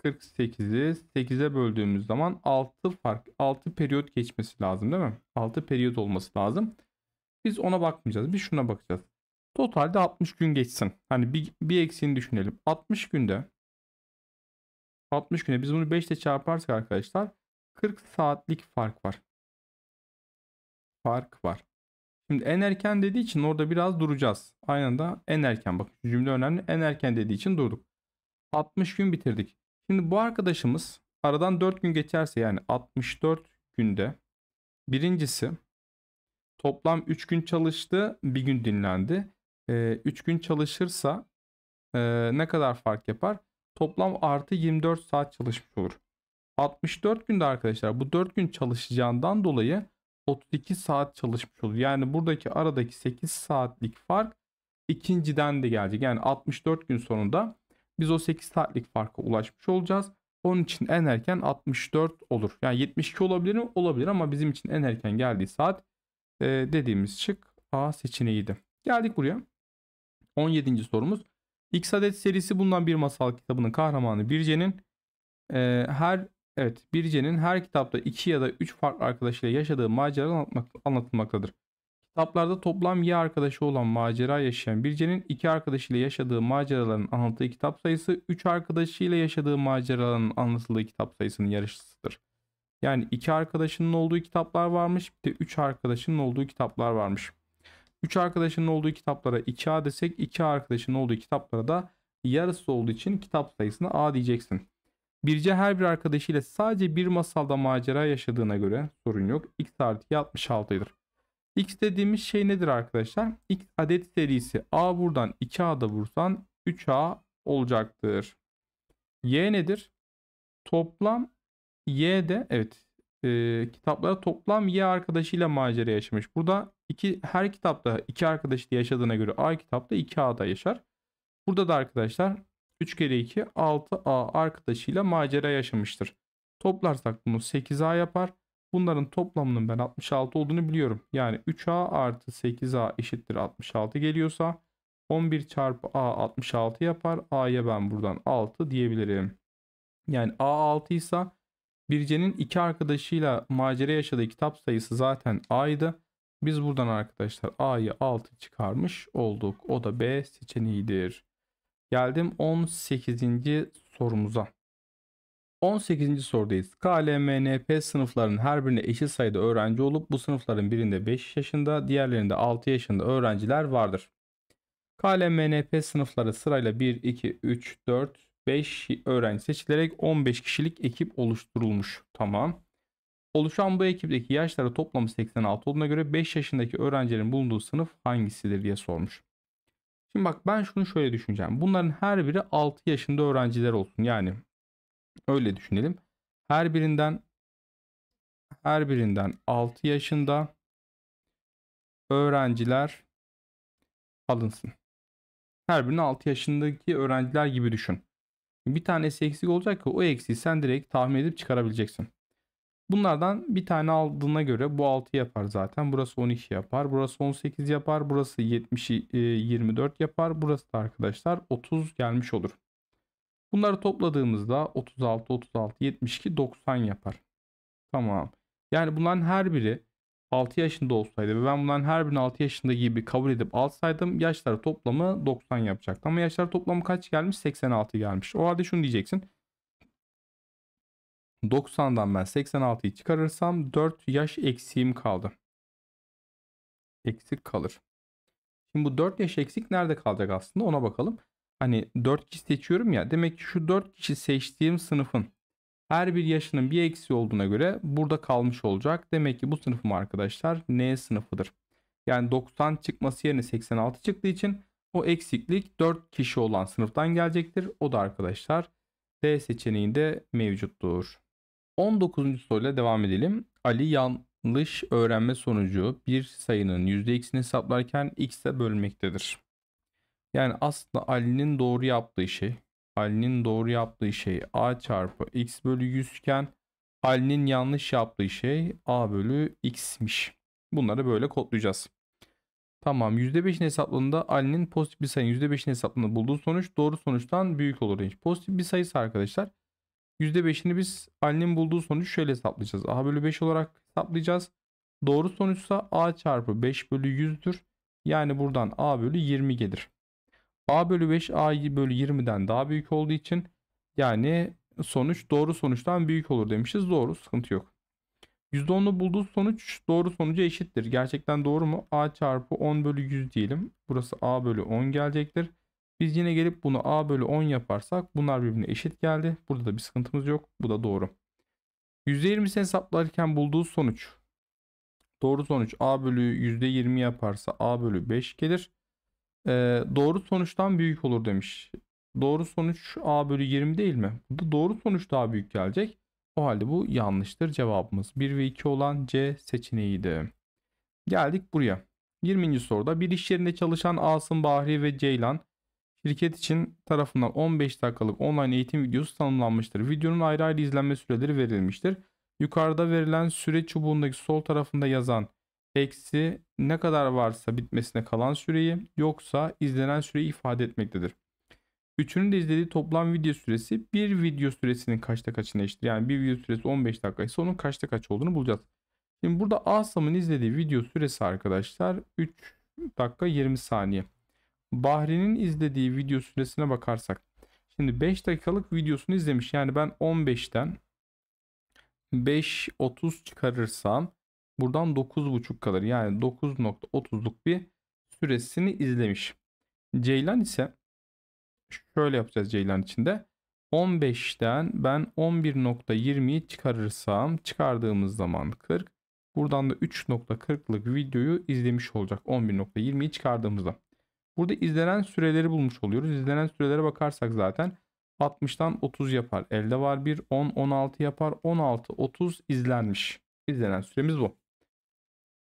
48'i 8'e böldüğümüz zaman 6 fark 6 periyot geçmesi lazım değil mi? 6 periyot olması lazım. Biz ona bakmayacağız. biz şuna bakacağız. Totalde 60 gün geçsin. Hani bir, bir eksiğini düşünelim. 60 günde 60 günde biz bunu 5 ile çarparsak arkadaşlar 40 saatlik fark var. Fark var. Şimdi en erken dediği için orada biraz duracağız. Aynı da en erken bak cümle önemli. En erken dediği için durduk. 60 gün bitirdik. Şimdi bu arkadaşımız aradan 4 gün geçerse yani 64 günde birincisi toplam 3 gün çalıştı bir gün dinlendi. 3 ee, gün çalışırsa e, ne kadar fark yapar? Toplam artı 24 saat çalışmış olur. 64 günde arkadaşlar bu 4 gün çalışacağından dolayı 32 saat çalışmış olur. Yani buradaki aradaki 8 saatlik fark ikinciden de gelecek. Yani 64 gün sonunda biz o 8 saatlik farka ulaşmış olacağız. Onun için en erken 64 olur. Yani 72 olabilir mi? Olabilir ama bizim için en erken geldiği saat e, dediğimiz şık A seçeneğiydi. Geldik buraya. 17. sorumuz. X adet serisi bulunan bir masal kitabının kahramanı Birce'nin e, her evet Birce'nin her kitapta 2 ya da 3 farklı arkadaşıyla yaşadığı macera anlatmak, anlatılmaktadır. Kitaplarda toplam Y arkadaşı olan macera yaşayan Birce'nin iki arkadaşıyla yaşadığı maceraların anlattığı kitap sayısı, üç arkadaşıyla yaşadığı maceraların anlatıldığı kitap sayısının yarışısıdır. Yani iki arkadaşının olduğu kitaplar varmış, bir de üç arkadaşının olduğu kitaplar varmış. Üç arkadaşının olduğu kitaplara 2A desek, iki arkadaşının olduğu kitaplara da yarısı olduğu için kitap sayısını A diyeceksin. Birce her bir arkadaşıyla sadece bir masalda macera yaşadığına göre sorun yok. X artı 66'dır. X dediğimiz şey nedir arkadaşlar? X adet serisi A buradan 2 a da vursan 3A olacaktır. Y nedir? Toplam Y de evet e, kitaplara toplam Y arkadaşıyla macera yaşamış. Burada iki, her kitapta iki arkadaşıyla yaşadığına göre A kitapta 2A'da yaşar. Burada da arkadaşlar 3 kere 2 6A arkadaşıyla macera yaşamıştır. Toplarsak bunu 8A yapar. Bunların toplamının ben 66 olduğunu biliyorum. Yani 3A artı 8A eşittir 66 geliyorsa 11 çarpı A 66 yapar. A'ya ben buradan 6 diyebilirim. Yani A 6 ise Birce'nin iki arkadaşıyla macera yaşadığı kitap sayısı zaten A'ydı. Biz buradan arkadaşlar A'yı 6 çıkarmış olduk. O da B seçeneğidir. Geldim 18. sorumuza. 18. sorudayız. KLMNP sınıflarının her birine eşit sayıda öğrenci olup bu sınıfların birinde 5 yaşında, diğerlerinde 6 yaşında öğrenciler vardır. KLMNP sınıfları sırayla 1, 2, 3, 4, 5 öğrenci seçilerek 15 kişilik ekip oluşturulmuş. Tamam. Oluşan bu ekipteki yaşları toplamı 86 olduğuna göre 5 yaşındaki öğrencilerin bulunduğu sınıf hangisidir diye sormuş. Şimdi bak ben şunu şöyle düşüneceğim. Bunların her biri 6 yaşında öğrenciler olsun. Yani Öyle düşünelim. Her birinden her birinden 6 yaşında öğrenciler alınsın. Her birinin 6 yaşındaki öğrenciler gibi düşün. Bir tanesi eksik olacak ki o eksiği sen direkt tahmin edip çıkarabileceksin. Bunlardan bir tane aldığına göre bu 6 yapar zaten. Burası 12 yapar. Burası 18 yapar. Burası 70 24 e, yapar. Burası da arkadaşlar 30 gelmiş olur. Bunları topladığımızda 36, 36, 72, 90 yapar. Tamam. Yani bunların her biri 6 yaşında olsaydı ve ben bunların her birini 6 yaşında gibi kabul edip alsaydım yaşları toplamı 90 yapacaktı. Ama yaşlar toplamı kaç gelmiş? 86 gelmiş. O halde şunu diyeceksin. 90'dan ben 86'yı çıkarırsam 4 yaş eksiğim kaldı. Eksik kalır. Şimdi bu 4 yaş eksik nerede kalacak aslında ona bakalım hani 4 kişi seçiyorum ya demek ki şu 4 kişi seçtiğim sınıfın her bir yaşının bir eksi olduğuna göre burada kalmış olacak. Demek ki bu sınıfım arkadaşlar N sınıfıdır. Yani 90 çıkması yerine 86 çıktığı için o eksiklik 4 kişi olan sınıftan gelecektir. O da arkadaşlar D seçeneğinde mevcuttur. 19. soruyla devam edelim. Ali yanlış öğrenme sonucu bir sayının %x'ini hesaplarken x'e bölmektedir. Yani aslında Ali'nin doğru yaptığı şey Ali'nin doğru yaptığı şey A çarpı X bölü 100 iken Ali'nin yanlış yaptığı şey A bölü X'miş. Bunları böyle kodlayacağız. Tamam %5'in hesaplarında Ali'nin pozitif bir sayının %5'in hesaplarında bulduğu sonuç doğru sonuçtan büyük olur demiş. Pozitif bir sayısı arkadaşlar %5'ini biz Ali'nin bulduğu sonuç şöyle hesaplayacağız. A bölü 5 olarak hesaplayacağız. Doğru sonuçsa A çarpı 5 bölü 100'dür. Yani buradan A bölü 20 gelir. A bölü 5 A bölü 20'den daha büyük olduğu için yani sonuç doğru sonuçtan büyük olur demişiz. Doğru sıkıntı yok. %10'lu bulduğu sonuç doğru sonuca eşittir. Gerçekten doğru mu? A çarpı 10 bölü 100 diyelim. Burası A bölü 10 gelecektir. Biz yine gelip bunu A bölü 10 yaparsak bunlar birbirine eşit geldi. Burada da bir sıkıntımız yok. Bu da doğru. %20'si hesaplarken bulduğu sonuç. Doğru sonuç A bölü %20 yaparsa A bölü 5 gelir. Ee, doğru sonuçtan büyük olur demiş. Doğru sonuç A bölü 20 değil mi? Burada doğru sonuç daha büyük gelecek. O halde bu yanlıştır cevabımız. 1 ve 2 olan C seçeneğiydi. Geldik buraya. 20. soruda bir iş yerinde çalışan Asım Bahri ve Ceylan şirket için tarafından 15 dakikalık online eğitim videosu tanımlanmıştır. Videonun ayrı ayrı izlenme süreleri verilmiştir. Yukarıda verilen süre çubuğundaki sol tarafında yazan eksi ne kadar varsa bitmesine kalan süreyi yoksa izlenen süreyi ifade etmektedir. Üçünün de izlediği toplam video süresi bir video süresinin kaçta kaçına eşittir. Yani bir video süresi 15 dakika ise onun kaçta kaç olduğunu bulacağız. Şimdi burada Asam'ın izlediği video süresi arkadaşlar 3 dakika 20 saniye. Bahri'nin izlediği video süresine bakarsak. Şimdi 5 dakikalık videosunu izlemiş. Yani ben 15'ten 5.30 çıkarırsam Buradan 9.5 kadar yani 9.30'luk bir süresini izlemiş. Ceylan ise şöyle yapacağız Ceylan içinde. 15'ten ben 11.20'yi çıkarırsam çıkardığımız zaman 40. Buradan da 3.40'lık videoyu izlemiş olacak 11.20'yi çıkardığımızda. Burada izlenen süreleri bulmuş oluyoruz. İzlenen sürelere bakarsak zaten 60'tan 30 yapar. Elde var bir 10 16 yapar. 16 30 izlenmiş. İzlenen süremiz bu.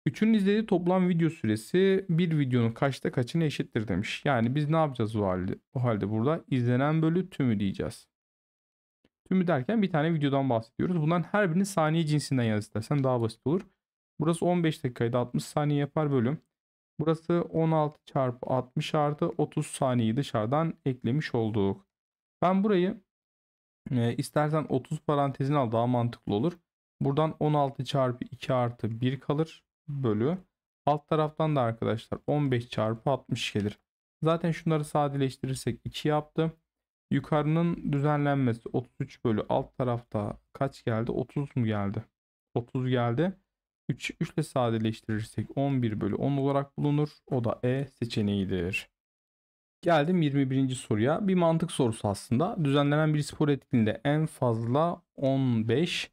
Üçünün izlediği toplam video süresi bir videonun kaçta kaçına eşittir demiş. Yani biz ne yapacağız o halde? O halde burada izlenen bölü tümü diyeceğiz. Tümü derken bir tane videodan bahsediyoruz. Bundan her birini saniye cinsinden yaz istersen daha basit olur. Burası 15 dakikaydı 60 saniye yapar bölüm. Burası 16 çarpı 60 artı 30 saniyeyi dışarıdan eklemiş olduk. Ben burayı e, istersen 30 parantezin al daha mantıklı olur. Buradan 16 çarpı 2 artı 1 kalır bölü. Alt taraftan da arkadaşlar 15 çarpı 60 gelir. Zaten şunları sadeleştirirsek 2 yaptı. Yukarının düzenlenmesi 33 bölü alt tarafta kaç geldi? 30 mu geldi? 30 geldi. 3, 3 ile sadeleştirirsek 11 bölü 10 olarak bulunur. O da E seçeneğidir. Geldim 21. soruya. Bir mantık sorusu aslında. Düzenlenen bir spor etkinliğinde en fazla 15,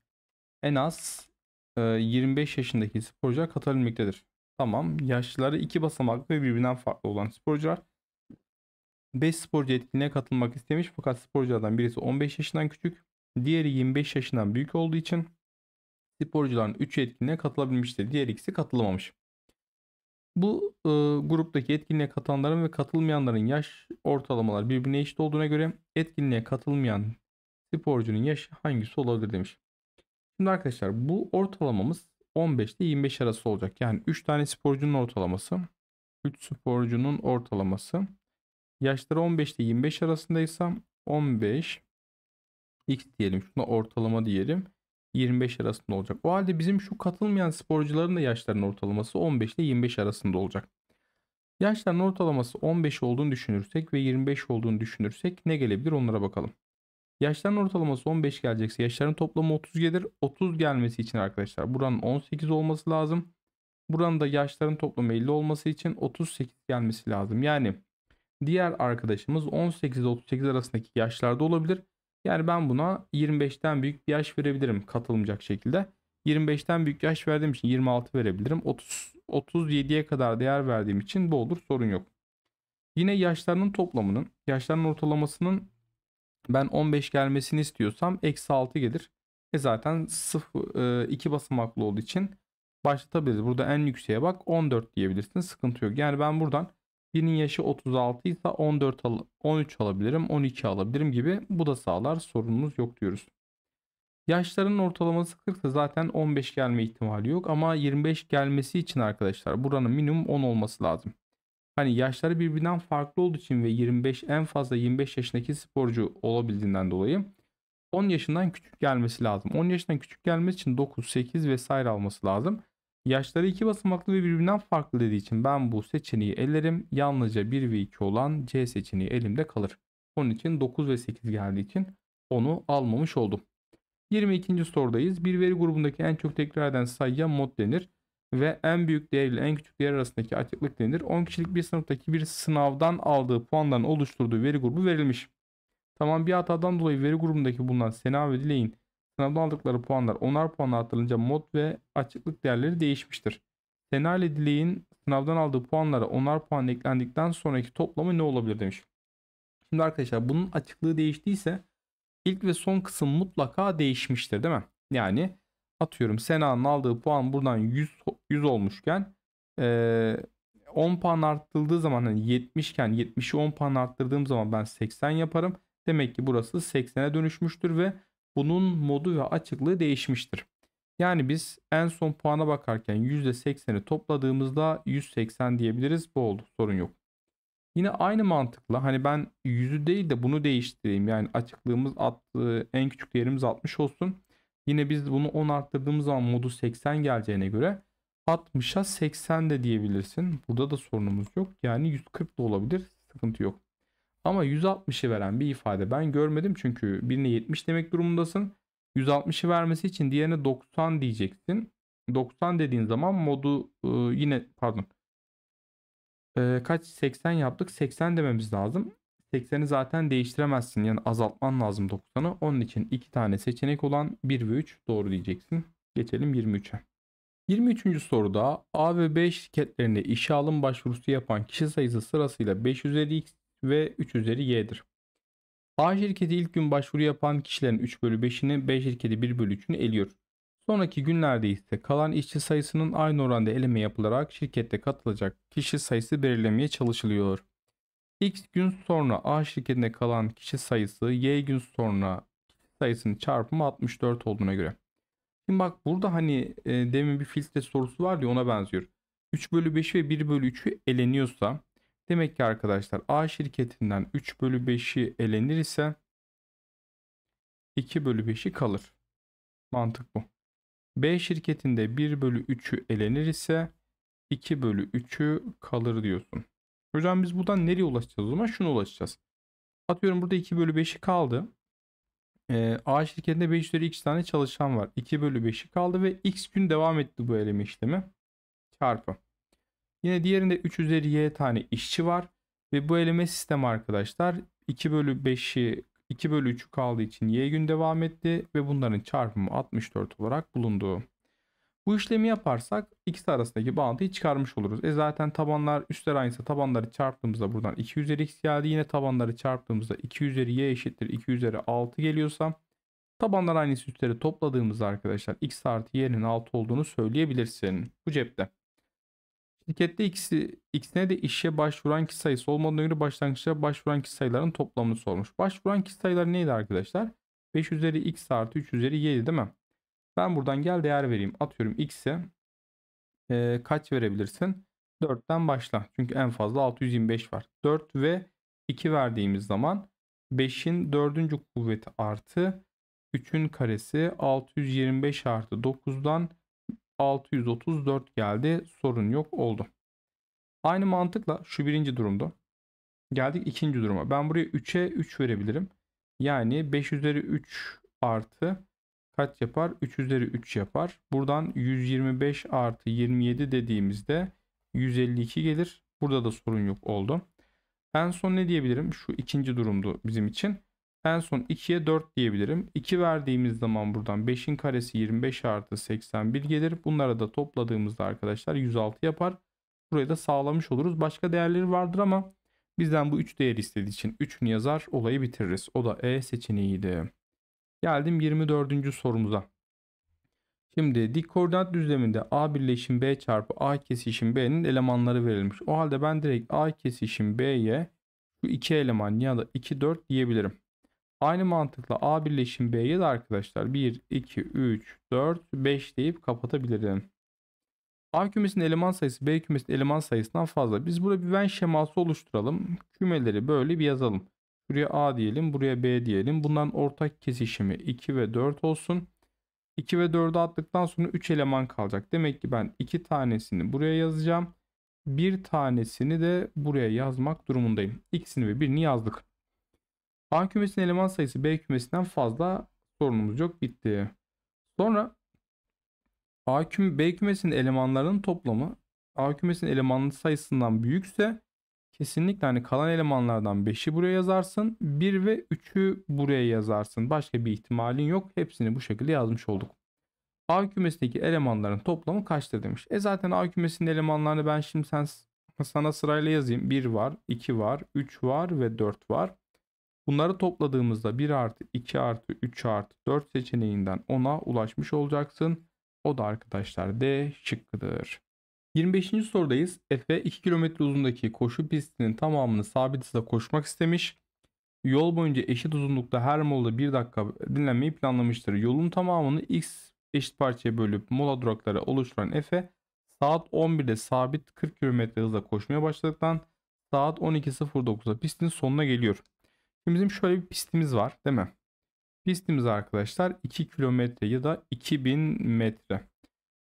en az 25 ee, yaşındaki sporcular katılmaktadır. Tamam. Yaşları iki basamaklı ve birbirinden farklı olan sporcular 5 sporcu etkinliğe katılmak istemiş fakat sporculardan birisi 15 yaşından küçük, diğeri 25 yaşından büyük olduğu için sporcuların 3 etkinliğe katılabilmiştir. Diğer ikisi katılamamış. Bu e, gruptaki etkinliğe katılanların ve katılmayanların yaş ortalamaları birbirine eşit olduğuna göre etkinliğe katılmayan sporcunun yaşı hangisi olabilir demiş. Şimdi arkadaşlar bu ortalamamız 15 ile 25 arası olacak. Yani 3 tane sporcunun ortalaması, 3 sporcunun ortalaması. Yaşları 15 ile 25 arasındaysa 15 x diyelim şuna ortalama diyelim 25 arasında olacak. O halde bizim şu katılmayan sporcuların da yaşlarının ortalaması 15 ile 25 arasında olacak. Yaşların ortalaması 15 olduğunu düşünürsek ve 25 olduğunu düşünürsek ne gelebilir onlara bakalım. Yaşların ortalaması 15 gelecekse yaşların toplamı 30 gelir. 30 gelmesi için arkadaşlar buranın 18 olması lazım. Buranın da yaşların toplamı 50 olması için 38 gelmesi lazım. Yani diğer arkadaşımız 18 ile 38 arasındaki yaşlarda olabilir. Yani ben buna 25'ten büyük bir yaş verebilirim katılmayacak şekilde. 25'ten büyük yaş verdiğim için 26 verebilirim. 30 37'ye kadar değer verdiğim için bu olur sorun yok. Yine yaşlarının toplamının, yaşların ortalamasının ben 15 gelmesini istiyorsam eksi 6 gelir. E zaten 0, 2 e, basamaklı olduğu için başlatabiliriz. Burada en yükseğe bak 14 diyebilirsin. Sıkıntı yok. Yani ben buradan birinin yaşı 36 ise 14 al 13 alabilirim, 12 alabilirim gibi bu da sağlar. Sorunumuz yok diyoruz. Yaşların ortalaması 40 zaten 15 gelme ihtimali yok ama 25 gelmesi için arkadaşlar buranın minimum 10 olması lazım. Hani yaşları birbirinden farklı olduğu için ve 25 en fazla 25 yaşındaki sporcu olabildiğinden dolayı 10 yaşından küçük gelmesi lazım. 10 yaşından küçük gelmesi için 9, 8 vesaire alması lazım. Yaşları iki basamaklı ve birbirinden farklı dediği için ben bu seçeneği ellerim. Yalnızca 1 ve 2 olan C seçeneği elimde kalır. Onun için 9 ve 8 geldiği için onu almamış oldum. 22. sorudayız. Bir veri grubundaki en çok tekrar eden sayıya mod denir ve en büyük değer ile en küçük değer arasındaki açıklık denir. 10 kişilik bir sınıftaki bir sınavdan aldığı puanların oluşturduğu veri grubu verilmiş. Tamam bir hatadan dolayı veri grubundaki bulunan Sena ve Dilek'in sınavdan aldıkları puanlar onar puan artırılınca mod ve açıklık değerleri değişmiştir. Sena ile Dilek'in sınavdan aldığı puanlara onar puan eklendikten sonraki toplamı ne olabilir demiş. Şimdi arkadaşlar bunun açıklığı değiştiyse ilk ve son kısım mutlaka değişmiştir değil mi? Yani atıyorum Sena'nın aldığı puan buradan 100, 100 olmuşken e, 10 puan arttırıldığı zaman hani 70 iken 70'i 10 puan arttırdığım zaman ben 80 yaparım. Demek ki burası 80'e dönüşmüştür ve bunun modu ve açıklığı değişmiştir. Yani biz en son puana bakarken %80'i topladığımızda 180 diyebiliriz. Bu oldu. Sorun yok. Yine aynı mantıkla hani ben yüzü değil de bunu değiştireyim. Yani açıklığımız at, en küçük değerimiz 60 olsun. Yine biz bunu 10 arttırdığımız zaman modu 80 geleceğine göre 60'a 80 de diyebilirsin. Burada da sorunumuz yok. Yani 140 da olabilir. Sıkıntı yok. Ama 160'ı veren bir ifade ben görmedim. Çünkü birine 70 demek durumundasın. 160'ı vermesi için diğerine 90 diyeceksin. 90 dediğin zaman modu e, yine pardon e, kaç 80 yaptık 80 dememiz lazım. 80'i zaten değiştiremezsin. Yani azaltman lazım 90'ı. Onun için 2 tane seçenek olan 1 ve 3 doğru diyeceksin. Geçelim 23'e. 23. soruda A ve B şirketlerinde işe alım başvurusu yapan kişi sayısı sırasıyla 5 üzeri X ve 3 üzeri Y'dir. A şirketi ilk gün başvuru yapan kişilerin 3 bölü 5'ini, B şirketi 1 bölü 3'ünü eliyor. Sonraki günlerde ise kalan işçi sayısının aynı oranda eleme yapılarak şirkette katılacak kişi sayısı belirlemeye çalışılıyor. X gün sonra A şirketinde kalan kişi sayısı Y gün sonra kişi sayısının çarpımı 64 olduğuna göre. Şimdi bak burada hani e, demin bir filtre sorusu var diye ona benziyor. 3 bölü 5 ve 1 bölü 3'ü eleniyorsa demek ki arkadaşlar A şirketinden 3 bölü 5'i elenir ise 2 bölü 5'i kalır. Mantık bu. B şirketinde 1 bölü 3'ü elenir ise 2 bölü 3'ü kalır diyorsun. Hocam biz buradan nereye ulaşacağız o zaman? Şuna ulaşacağız. Atıyorum burada 2 bölü 5'i kaldı. Ee, A şirketinde 5 üzeri x tane çalışan var. 2 bölü 5'i kaldı ve x gün devam etti bu eleme işlemi. Çarpı. Yine diğerinde 3 üzeri y tane işçi var. Ve bu eleme sistemi arkadaşlar 2 bölü 5'i 2 bölü 3'ü kaldığı için y gün devam etti. Ve bunların çarpımı 64 olarak bulundu. Bu işlemi yaparsak ikisi arasındaki bağıntıyı çıkarmış oluruz. E zaten tabanlar üstler aynıysa tabanları çarptığımızda buradan 2 üzeri x geldi. Yine tabanları çarptığımızda 2 üzeri y eşittir 2 üzeri 6 geliyorsa tabanlar aynısı üstleri topladığımızda arkadaşlar x artı y'nin 6 olduğunu söyleyebilirsin. Bu cepte. Şirkette ikisi, ikisine de işe başvuran kişi sayısı olmadığına göre başlangıçta başvuran kişi sayılarının toplamını sormuş. Başvuran kişi sayıları neydi arkadaşlar? 5 üzeri x artı 3 üzeri y'di değil mi? Ben buradan gel değer vereyim. Atıyorum x'e e, kaç verebilirsin? 4'ten başla. Çünkü en fazla 625 var. 4 ve 2 verdiğimiz zaman 5'in 4. kuvveti artı 3'ün karesi 625 artı 9'dan 634 geldi. Sorun yok oldu. Aynı mantıkla şu birinci durumda. Geldik ikinci duruma. Ben buraya 3'e 3 verebilirim. Yani 5 üzeri 3 artı kaç yapar? 3 üzeri 3 yapar. Buradan 125 artı 27 dediğimizde 152 gelir. Burada da sorun yok oldu. En son ne diyebilirim? Şu ikinci durumdu bizim için. En son 2'ye 4 diyebilirim. 2 verdiğimiz zaman buradan 5'in karesi 25 artı 81 gelir. Bunlara da topladığımızda arkadaşlar 106 yapar. Burayı da sağlamış oluruz. Başka değerleri vardır ama bizden bu 3 değer istediği için 3'ünü yazar olayı bitiririz. O da E seçeneğiydi. Geldim 24. sorumuza. Şimdi dik koordinat düzleminde A birleşim B çarpı A kesişim B'nin elemanları verilmiş. O halde ben direkt A kesişim B'ye bu iki eleman ya da 2 4 diyebilirim. Aynı mantıkla A birleşim B'ye de arkadaşlar 1, 2, 3, 4, 5 deyip kapatabilirim. A kümesinin eleman sayısı B kümesinin eleman sayısından fazla. Biz burada bir Venn şeması oluşturalım. Kümeleri böyle bir yazalım. Buraya A diyelim. Buraya B diyelim. Bundan ortak kesişimi 2 ve 4 olsun. 2 ve 4'ü attıktan sonra 3 eleman kalacak. Demek ki ben 2 tanesini buraya yazacağım. Bir tanesini de buraya yazmak durumundayım. İkisini ve birini yazdık. A kümesinin eleman sayısı B kümesinden fazla sorunumuz yok. Bitti. Sonra A küme, B kümesinin elemanlarının toplamı A kümesinin elemanlı sayısından büyükse Kesinlikle hani kalan elemanlardan 5'i buraya yazarsın. 1 ve 3'ü buraya yazarsın. Başka bir ihtimalin yok. Hepsini bu şekilde yazmış olduk. A kümesindeki elemanların toplamı kaçtır demiş. E zaten A kümesinin elemanlarını ben şimdi sen, sana sırayla yazayım. 1 var, 2 var, 3 var ve 4 var. Bunları topladığımızda 1 artı 2 artı 3 artı 4 seçeneğinden 10'a ulaşmış olacaksın. O da arkadaşlar D şıkkıdır. 25. sorudayız. Efe 2 kilometre uzundaki koşu pistinin tamamını sabit hızla koşmak istemiş. Yol boyunca eşit uzunlukta her molada 1 dakika dinlenmeyi planlamıştır. Yolun tamamını x eşit parçaya bölüp mola durakları oluşturan Efe saat 11'de sabit 40 kilometre hızla koşmaya başladıktan saat 12.09'da pistin sonuna geliyor. Şimdi bizim şöyle bir pistimiz var değil mi? Pistimiz arkadaşlar 2 kilometre ya da 2000 metre.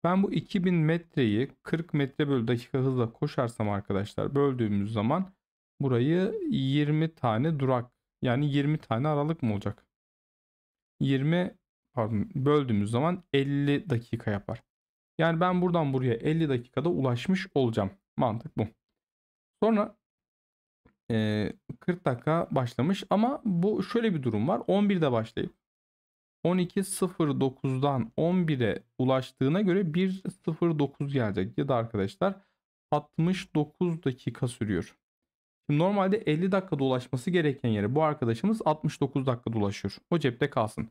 Ben bu 2000 metreyi 40 metre bölü dakika hızla koşarsam arkadaşlar böldüğümüz zaman burayı 20 tane durak yani 20 tane aralık mı olacak? 20 pardon böldüğümüz zaman 50 dakika yapar. Yani ben buradan buraya 50 dakikada ulaşmış olacağım. Mantık bu. Sonra 40 dakika başlamış ama bu şöyle bir durum var. 11'de başlayıp 12.09'dan 11'e ulaştığına göre 1.09 gelecek ya da arkadaşlar 69 dakika sürüyor. Şimdi normalde 50 dakikada ulaşması gereken yere bu arkadaşımız 69 dakikada ulaşıyor. O cepte kalsın.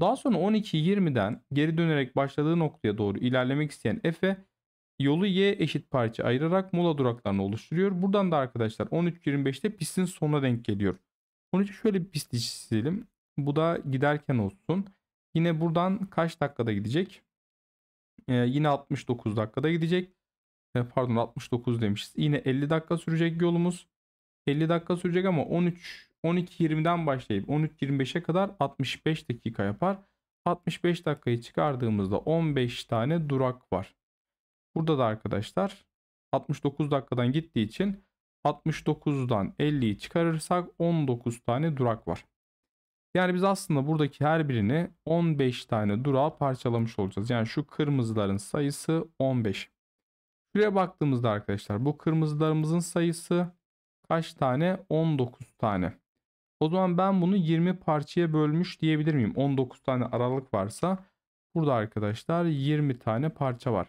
Daha sonra 12.20'den geri dönerek başladığı noktaya doğru ilerlemek isteyen Efe yolu Y eşit parça ayırarak mola duraklarını oluşturuyor. Buradan da arkadaşlar 13.25'te pistin sonuna denk geliyor. Onun için şöyle bir pist çizelim. Bu da giderken olsun. Yine buradan kaç dakikada gidecek? Ee, yine 69 dakikada gidecek. Ee, pardon 69 demişiz. Yine 50 dakika sürecek yolumuz. 50 dakika sürecek ama 13 12.20'den başlayıp 13.25'e kadar 65 dakika yapar. 65 dakikayı çıkardığımızda 15 tane durak var. Burada da arkadaşlar 69 dakikadan gittiği için 69'dan 50'yi çıkarırsak 19 tane durak var. Yani biz aslında buradaki her birini 15 tane durağa parçalamış olacağız. Yani şu kırmızıların sayısı 15. Şuraya baktığımızda arkadaşlar bu kırmızılarımızın sayısı kaç tane? 19 tane. O zaman ben bunu 20 parçaya bölmüş diyebilir miyim? 19 tane aralık varsa burada arkadaşlar 20 tane parça var.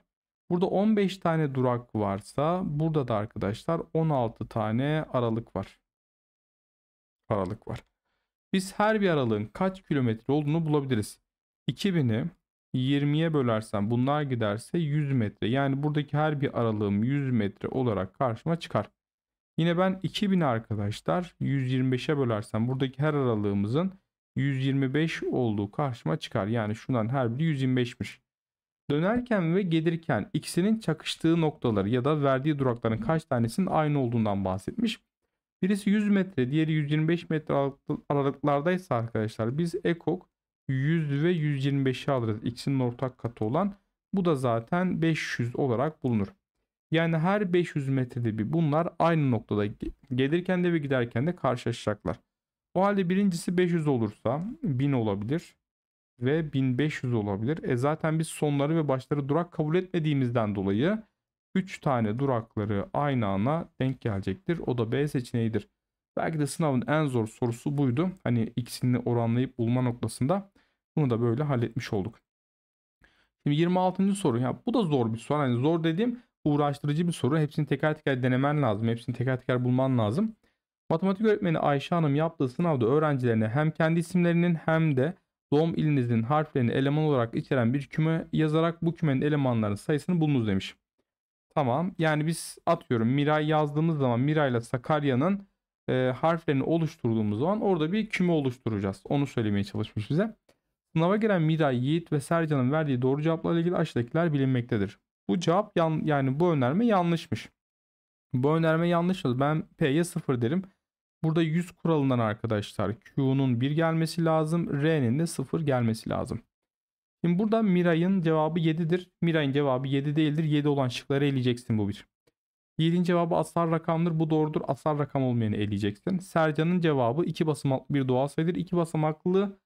Burada 15 tane durak varsa burada da arkadaşlar 16 tane aralık var. Aralık var. Biz her bir aralığın kaç kilometre olduğunu bulabiliriz. 2000'i 20'ye bölersem bunlar giderse 100 metre. Yani buradaki her bir aralığım 100 metre olarak karşıma çıkar. Yine ben 2000 arkadaşlar 125'e bölersem buradaki her aralığımızın 125 olduğu karşıma çıkar. Yani şundan her biri 125'miş. Dönerken ve gelirken ikisinin çakıştığı noktaları ya da verdiği durakların kaç tanesinin aynı olduğundan bahsetmiş. Birisi 100 metre, diğeri 125 metre aralıklardaysa arkadaşlar biz ekok 100 ve 125'i alırız. X'in ortak katı olan. Bu da zaten 500 olarak bulunur. Yani her 500 metrede bir bunlar aynı noktada gelirken de ve giderken de karşılaşacaklar. O halde birincisi 500 olursa 1000 olabilir ve 1500 olabilir. E zaten biz sonları ve başları durak kabul etmediğimizden dolayı 3 tane durakları aynı ana denk gelecektir. O da B seçeneğidir. Belki de sınavın en zor sorusu buydu. Hani ikisini oranlayıp bulma noktasında bunu da böyle halletmiş olduk. Şimdi 26. soru. Ya bu da zor bir soru. Hani zor dediğim uğraştırıcı bir soru. Hepsini teker teker denemen lazım. Hepsini teker teker bulman lazım. Matematik öğretmeni Ayşe Hanım yaptığı sınavda öğrencilerine hem kendi isimlerinin hem de doğum ilinizin harflerini eleman olarak içeren bir küme yazarak bu kümenin elemanların sayısını bulunuz demiş. Tamam. Yani biz atıyorum Miray yazdığımız zaman Miray ile Sakarya'nın e, harflerini oluşturduğumuz zaman orada bir küme oluşturacağız. Onu söylemeye çalışmış bize. Sınava giren Miray, Yiğit ve Sercan'ın verdiği doğru cevaplarla ilgili aşağıdakiler bilinmektedir. Bu cevap yan, yani bu önerme yanlışmış. Bu önerme yanlış. Ben P'ye 0 derim. Burada 100 kuralından arkadaşlar Q'nun 1 gelmesi lazım. R'nin de 0 gelmesi lazım. Şimdi burada Miray'ın cevabı 7'dir. Miray'ın cevabı 7 değildir. 7 olan şıkları eleyeceksin bu bir. 7'in cevabı asal rakamdır. Bu doğrudur. Asal rakam olmayanı eleyeceksin. Sercan'ın cevabı 2 basamaklı bir doğal sayıdır. 2 basamaklı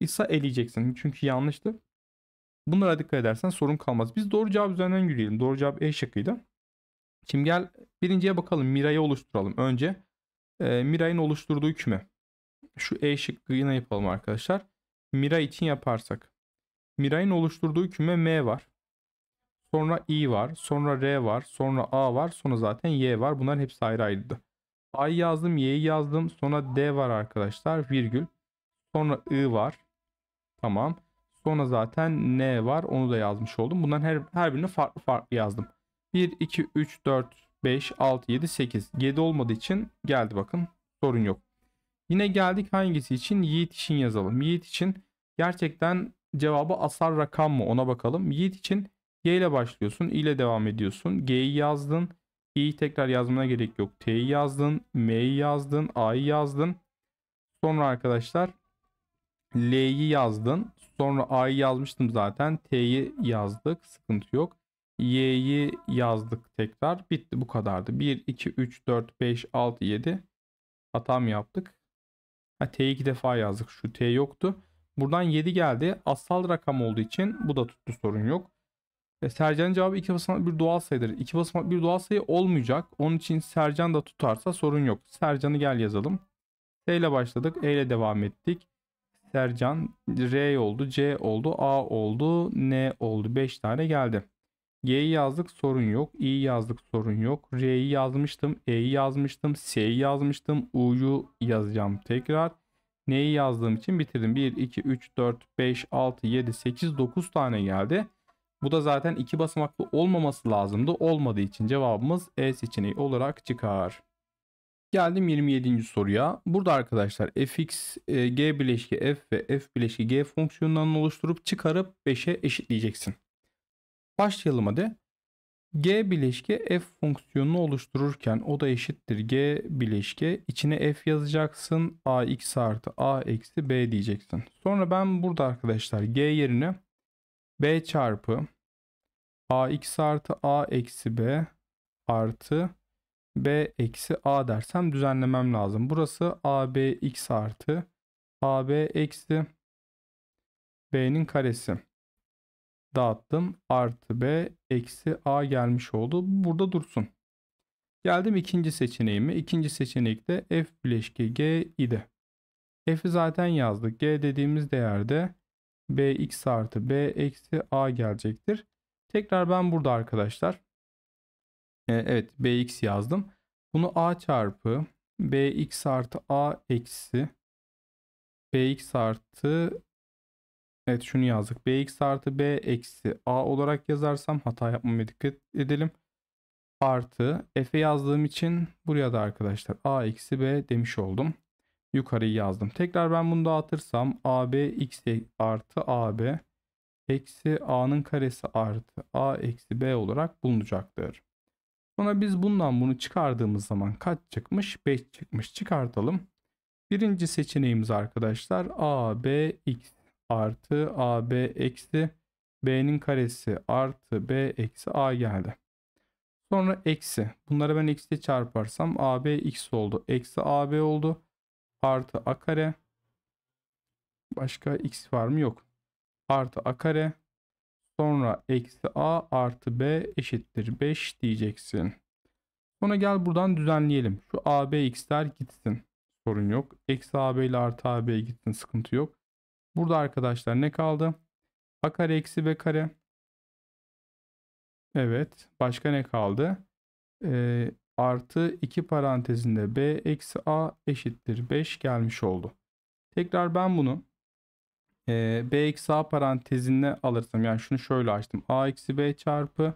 ise eleyeceksin. Çünkü yanlıştı. Bunlara dikkat edersen sorun kalmaz. Biz doğru cevap üzerinden yürüyelim. Doğru cevap E şıkkıydı. Şimdi gel birinciye bakalım. Miray'ı oluşturalım. Önce e, Miray'ın oluşturduğu küme. Şu E şıkkını yapalım arkadaşlar. Miray için yaparsak. Miray'ın oluşturduğu küme M var. Sonra I var. Sonra R var. Sonra A var. Sonra zaten Y var. Bunlar hepsi ayrı ayrıydı. A'yı yazdım. Y'yi yazdım. Sonra D var arkadaşlar. Virgül. Sonra I var. Tamam. Sonra zaten N var. Onu da yazmış oldum. Bunların her, her birini farklı farklı yazdım. 1, 2, 3, 4, 5, 6, 7, 8. 7 olmadığı için geldi bakın. Sorun yok. Yine geldik hangisi için? Yiğit için yazalım. Yiğit için gerçekten Cevabı asar rakam mı? Ona bakalım. Yiğit için Y ile başlıyorsun. I ile devam ediyorsun. G'yi yazdın. İ'yi tekrar yazmana gerek yok. T'yi yazdın. M'yi yazdın. A'yı yazdın. Sonra arkadaşlar L'yi yazdın. Sonra A'yı yazmıştım zaten. T'yi yazdık. Sıkıntı yok. Y'yi yazdık tekrar. Bitti bu kadardı. 1, 2, 3, 4, 5, 6, 7. Hatam yaptık. Ha, T'yi iki defa yazdık. Şu T yoktu. Buradan 7 geldi. Asal rakam olduğu için bu da tuttu sorun yok. E, Sercan'ın cevabı 2 basamak bir doğal sayıdır. 2 basamak bir doğal sayı olmayacak. Onun için Sercan da tutarsa sorun yok. Sercan'ı gel yazalım. S ile başladık. E ile devam ettik. Sercan R oldu. C oldu. A oldu. N oldu. 5 tane geldi. G'yi yazdık sorun yok. İ'yi yazdık sorun yok. R'yi yazmıştım. E'yi yazmıştım. S'yi yazmıştım. U'yu yazacağım tekrar. Neyi yazdığım için bitirdim. 1, 2, 3, 4, 5, 6, 7, 8, 9 tane geldi. Bu da zaten iki basamaklı olmaması lazımdı. Olmadığı için cevabımız E seçeneği olarak çıkar. Geldim 27. soruya. Burada arkadaşlar fx e, g bileşki f ve f bileşki g fonksiyonlarını oluşturup çıkarıp 5'e eşitleyeceksin. Başlayalım hadi. G bileşke f fonksiyonunu oluştururken o da eşittir. G bileşke içine f yazacaksın. ax artı a eksi b diyeceksin. Sonra ben burada arkadaşlar g yerine b çarpı ax artı a eksi b artı b eksi a dersem düzenlemem lazım. Burası abx artı ab eksi b'nin karesi dağıttım. Artı B eksi A gelmiş oldu. Burada dursun. Geldim ikinci seçeneğime. İkinci seçenek de F bileşki G idi. F'i zaten yazdık. G dediğimiz değerde Bx artı B eksi A gelecektir. Tekrar ben burada arkadaşlar. E, evet Bx yazdım. Bunu A çarpı Bx artı A eksi Bx artı Evet şunu yazdık. Bx artı b eksi a olarak yazarsam hata yapmamaya dikkat edelim. Artı f'e yazdığım için buraya da arkadaşlar a eksi b demiş oldum. Yukarıyı yazdım. Tekrar ben bunu dağıtırsam ab x artı ab eksi a'nın karesi artı a eksi b olarak bulunacaktır. Sonra biz bundan bunu çıkardığımız zaman kaç çıkmış? 5 çıkmış. Çıkartalım. Birinci seçeneğimiz arkadaşlar a b x artı AB eksi B'nin karesi artı B eksi A geldi. Sonra eksi. Bunları ben eksi çarparsam AB x oldu. Eksi AB oldu. Artı A kare. Başka x var mı? Yok. Artı A kare. Sonra eksi A artı B eşittir 5 diyeceksin. Sonra gel buradan düzenleyelim. Şu AB x'ler gitsin. Sorun yok. Eksi AB ile artı AB gitsin. Sıkıntı yok. Burada arkadaşlar ne kaldı? A kare eksi B kare. Evet. Başka ne kaldı? Ee, artı 2 parantezinde B eksi A eşittir 5 gelmiş oldu. Tekrar ben bunu e, B eksi A parantezine alırsam yani şunu şöyle açtım. A eksi B çarpı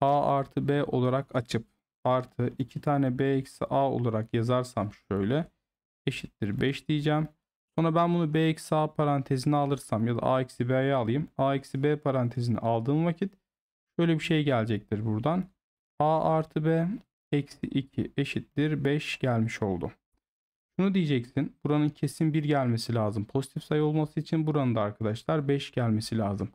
A artı B olarak açıp artı 2 tane B eksi A olarak yazarsam şöyle eşittir 5 diyeceğim. Sonra ben bunu b eksi a parantezine alırsam ya da a eksi b'ye alayım. a eksi b parantezini aldığım vakit şöyle bir şey gelecektir buradan. a artı b eksi 2 eşittir 5 gelmiş oldu. Şunu diyeceksin. Buranın kesin 1 gelmesi lazım. Pozitif sayı olması için buranın da arkadaşlar 5 gelmesi lazım.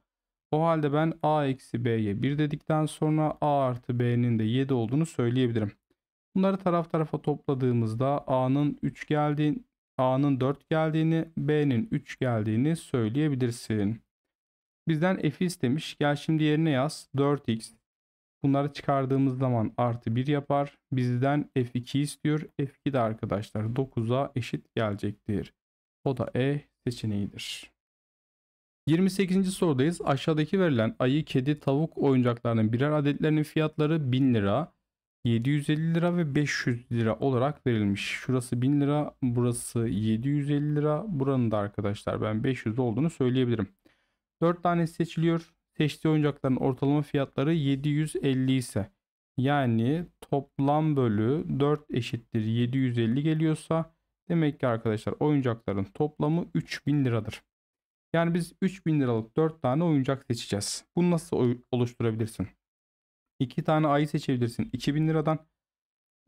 O halde ben a eksi b'ye 1 dedikten sonra a artı b'nin de 7 olduğunu söyleyebilirim. Bunları taraf tarafa topladığımızda a'nın 3 geldi, A'nın 4 geldiğini, B'nin 3 geldiğini söyleyebilirsin. Bizden f'i istemiş. Gel şimdi yerine yaz. 4x. Bunları çıkardığımız zaman artı 1 yapar. Bizden f2 istiyor. f2 de arkadaşlar 9'a eşit gelecektir. O da E seçeneğidir. 28. sorudayız. Aşağıdaki verilen ayı, kedi, tavuk oyuncaklarının birer adetlerinin fiyatları 1000 lira. 750 lira ve 500 lira olarak verilmiş. Şurası 1000 lira, burası 750 lira. Buranın da arkadaşlar ben 500 olduğunu söyleyebilirim. 4 tane seçiliyor. Seçtiği oyuncakların ortalama fiyatları 750 ise yani toplam bölü 4 eşittir 750 geliyorsa demek ki arkadaşlar oyuncakların toplamı 3000 liradır. Yani biz 3000 liralık 4 tane oyuncak seçeceğiz. Bunu nasıl oluşturabilirsin? iki tane ayı seçebilirsin. 2000 liradan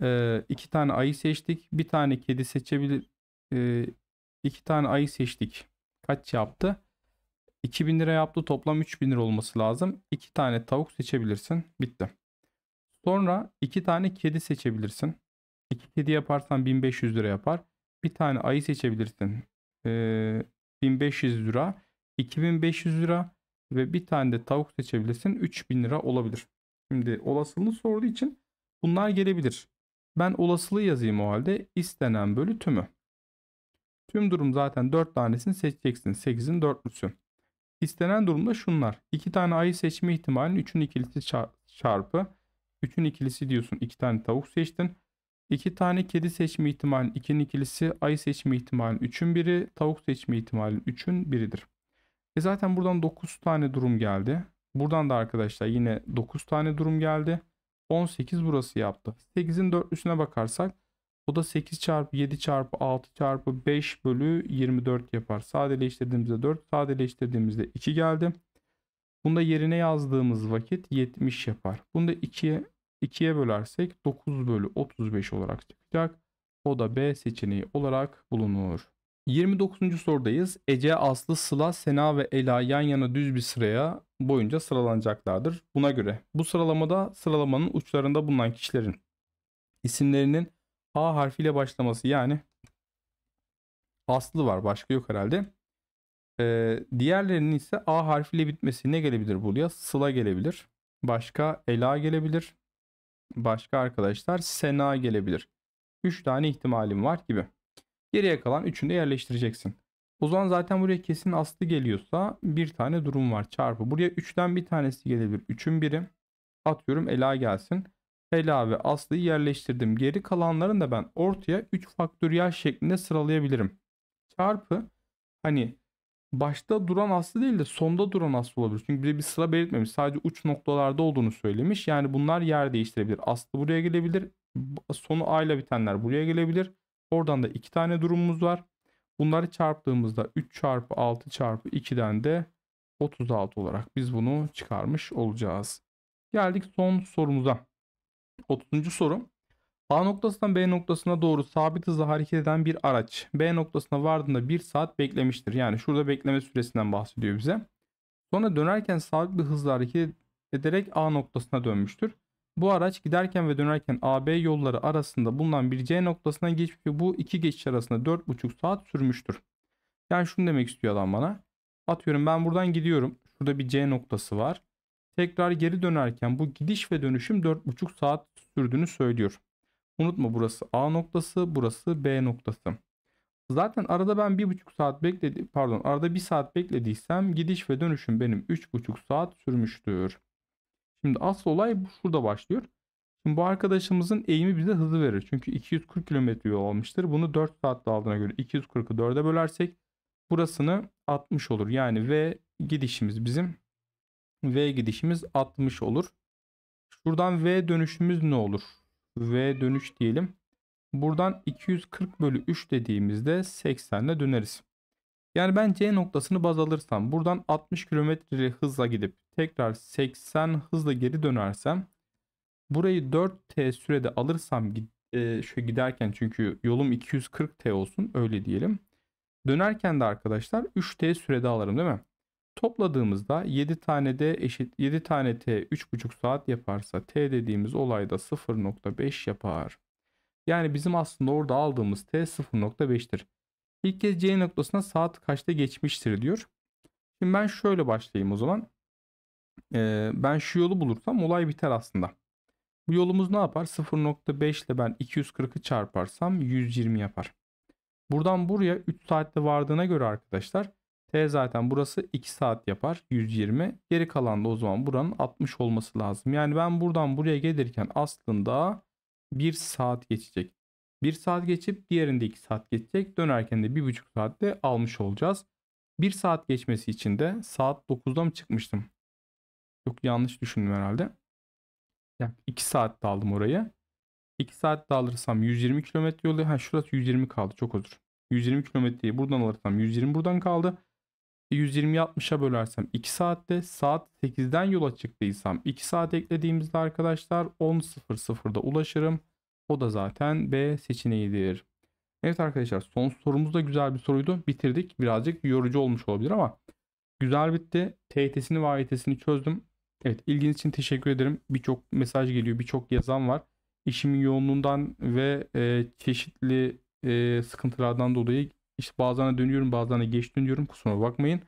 e, iki tane ayı seçtik. Bir tane kedi seçebilir. E, tane ayı seçtik. Kaç yaptı? 2000 lira yaptı. Toplam 3000 lira olması lazım. İki tane tavuk seçebilirsin. Bitti. Sonra iki tane kedi seçebilirsin. İki kedi yaparsan 1500 lira yapar. Bir tane ayı seçebilirsin. E, 1500 lira. 2500 lira ve bir tane de tavuk seçebilirsin. 3000 lira olabilir. Şimdi olasılığını sorduğu için bunlar gelebilir. Ben olasılığı yazayım o halde. istenen bölü tümü. Tüm durum zaten 4 tanesini seçeceksin. 8'in 4'lüsü. İstenen durumda şunlar. 2 tane ayı seçme ihtimalin 3'ün ikilisi çarpı. 3'ün ikilisi diyorsun. 2 tane tavuk seçtin. 2 tane kedi seçme ihtimalin 2'nin ikilisi. Ayı seçme ihtimalin 3'ün biri. Tavuk seçme ihtimalin 3'ün biridir. E zaten buradan 9 tane durum geldi. Buradan da arkadaşlar yine 9 tane durum geldi. 18 burası yaptı. 8'in 4 üstüne bakarsak o da 8 çarpı 7 çarpı 6 çarpı 5 bölü 24 yapar. Sadeleştirdiğimizde 4, sadeleştirdiğimizde 2 geldi. Bunda yerine yazdığımız vakit 70 yapar. Bunu da 2'ye 2'ye bölersek 9 bölü 35 olarak çıkacak. O da B seçeneği olarak bulunur. 29. sorudayız. Ece, Aslı, Sıla, Sena ve Ela yan yana düz bir sıraya boyunca sıralanacaklardır. Buna göre bu sıralamada sıralamanın uçlarında bulunan kişilerin isimlerinin A harfiyle başlaması yani Aslı var başka yok herhalde. Ee, diğerlerinin ise A harfiyle bitmesi ne gelebilir buraya? Sıla gelebilir. Başka Ela gelebilir. Başka arkadaşlar Sena gelebilir. 3 tane ihtimalim var gibi. Geriye kalan üçünü de yerleştireceksin. O zaman zaten buraya kesin aslı geliyorsa bir tane durum var çarpı. Buraya 3'ten bir tanesi gelebilir. 3'ün biri. Atıyorum ela gelsin. Ela ve aslıyı yerleştirdim. Geri kalanların da ben ortaya 3 faktöriyel şeklinde sıralayabilirim. Çarpı hani başta duran aslı değil de sonda duran aslı olabilir. Çünkü bize bir sıra belirtmemiş. Sadece uç noktalarda olduğunu söylemiş. Yani bunlar yer değiştirebilir. Aslı buraya gelebilir. Sonu A ile bitenler buraya gelebilir. Oradan da 2 tane durumumuz var. Bunları çarptığımızda 3 çarpı 6 çarpı 2'den de 36 olarak biz bunu çıkarmış olacağız. Geldik son sorumuza. 30. soru. A noktasından B noktasına doğru sabit hızla hareket eden bir araç B noktasına vardığında 1 saat beklemiştir. Yani şurada bekleme süresinden bahsediyor bize. Sonra dönerken sabit bir hızla hareket ederek A noktasına dönmüştür. Bu araç giderken ve dönerken AB yolları arasında bulunan bir C noktasına geçmiş bu iki geçiş arasında 4,5 saat sürmüştür. Yani şunu demek istiyor adam bana. Atıyorum ben buradan gidiyorum. Şurada bir C noktası var. Tekrar geri dönerken bu gidiş ve dönüşüm 4,5 saat sürdüğünü söylüyor. Unutma burası A noktası, burası B noktası. Zaten arada ben 1,5 saat bekledi, pardon, arada 1 saat beklediysem gidiş ve dönüşüm benim 3,5 saat sürmüştür. Şimdi asıl olay şurada başlıyor. Şimdi bu arkadaşımızın eğimi bize hızı verir. Çünkü 240 km yol almıştır. Bunu 4 saatte aldığına göre 240'ı 4'e bölersek burasını 60 olur. Yani V gidişimiz bizim V gidişimiz 60 olur. Şuradan V dönüşümüz ne olur? V dönüş diyelim. Buradan 240 bölü 3 dediğimizde 80 ile döneriz. Yani ben C noktasını baz alırsam buradan 60 km hızla gidip tekrar 80 hızla geri dönersem burayı 4T sürede alırsam e, şu giderken çünkü yolum 240T olsun öyle diyelim. Dönerken de arkadaşlar 3T sürede alırım değil mi? Topladığımızda 7 tane de eşit 7 tane T 3,5 saat yaparsa T dediğimiz olayda 0.5 yapar. Yani bizim aslında orada aldığımız T 0.5'tir. İlk kez C noktasına saat kaçta geçmiştir diyor. Şimdi ben şöyle başlayayım o zaman. Ee, ben şu yolu bulursam olay biter aslında. Bu yolumuz ne yapar? 0.5 ile ben 240'ı çarparsam 120 yapar. Buradan buraya 3 saatte vardığına göre arkadaşlar T zaten burası 2 saat yapar 120. Geri kalan da o zaman buranın 60 olması lazım. Yani ben buradan buraya gelirken aslında 1 saat geçecek. 1 saat geçip diğerinde 2 saat geçecek. Dönerken de 1,5 saatte almış olacağız. 1 saat geçmesi için de saat 9'da mı çıkmıştım? Yok yanlış düşündüm herhalde. Yani 2 saat aldım orayı. 2 saat alırsam 120 kilometre yolu. Ha şurası 120 kaldı çok özür. 120 kilometreyi buradan alırsam 120 buradan kaldı. 120 e, 60'a bölersem 2 saatte saat 8'den yola çıktıysam 2 saat eklediğimizde arkadaşlar 10.00'da ulaşırım. O da zaten B seçeneğidir. Evet arkadaşlar son sorumuz da güzel bir soruydu. Bitirdik. Birazcık yorucu olmuş olabilir ama güzel bitti. TYT'sini ve AYT'sini çözdüm. Evet ilginiz için teşekkür ederim. Birçok mesaj geliyor, birçok yazan var. İşimin yoğunluğundan ve e, çeşitli e, sıkıntılardan dolayı işte bazen dönüyorum bazen de geç dönüyorum kusura bakmayın.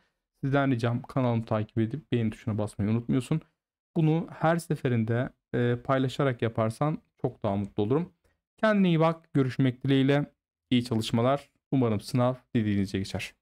Sizden ricam kanalımı takip edip beğeni tuşuna basmayı unutmuyorsun. Bunu her seferinde e, paylaşarak yaparsan çok daha mutlu olurum. Kendine iyi bak. Görüşmek dileğiyle. İyi çalışmalar. Umarım sınav dediğinizce geçer.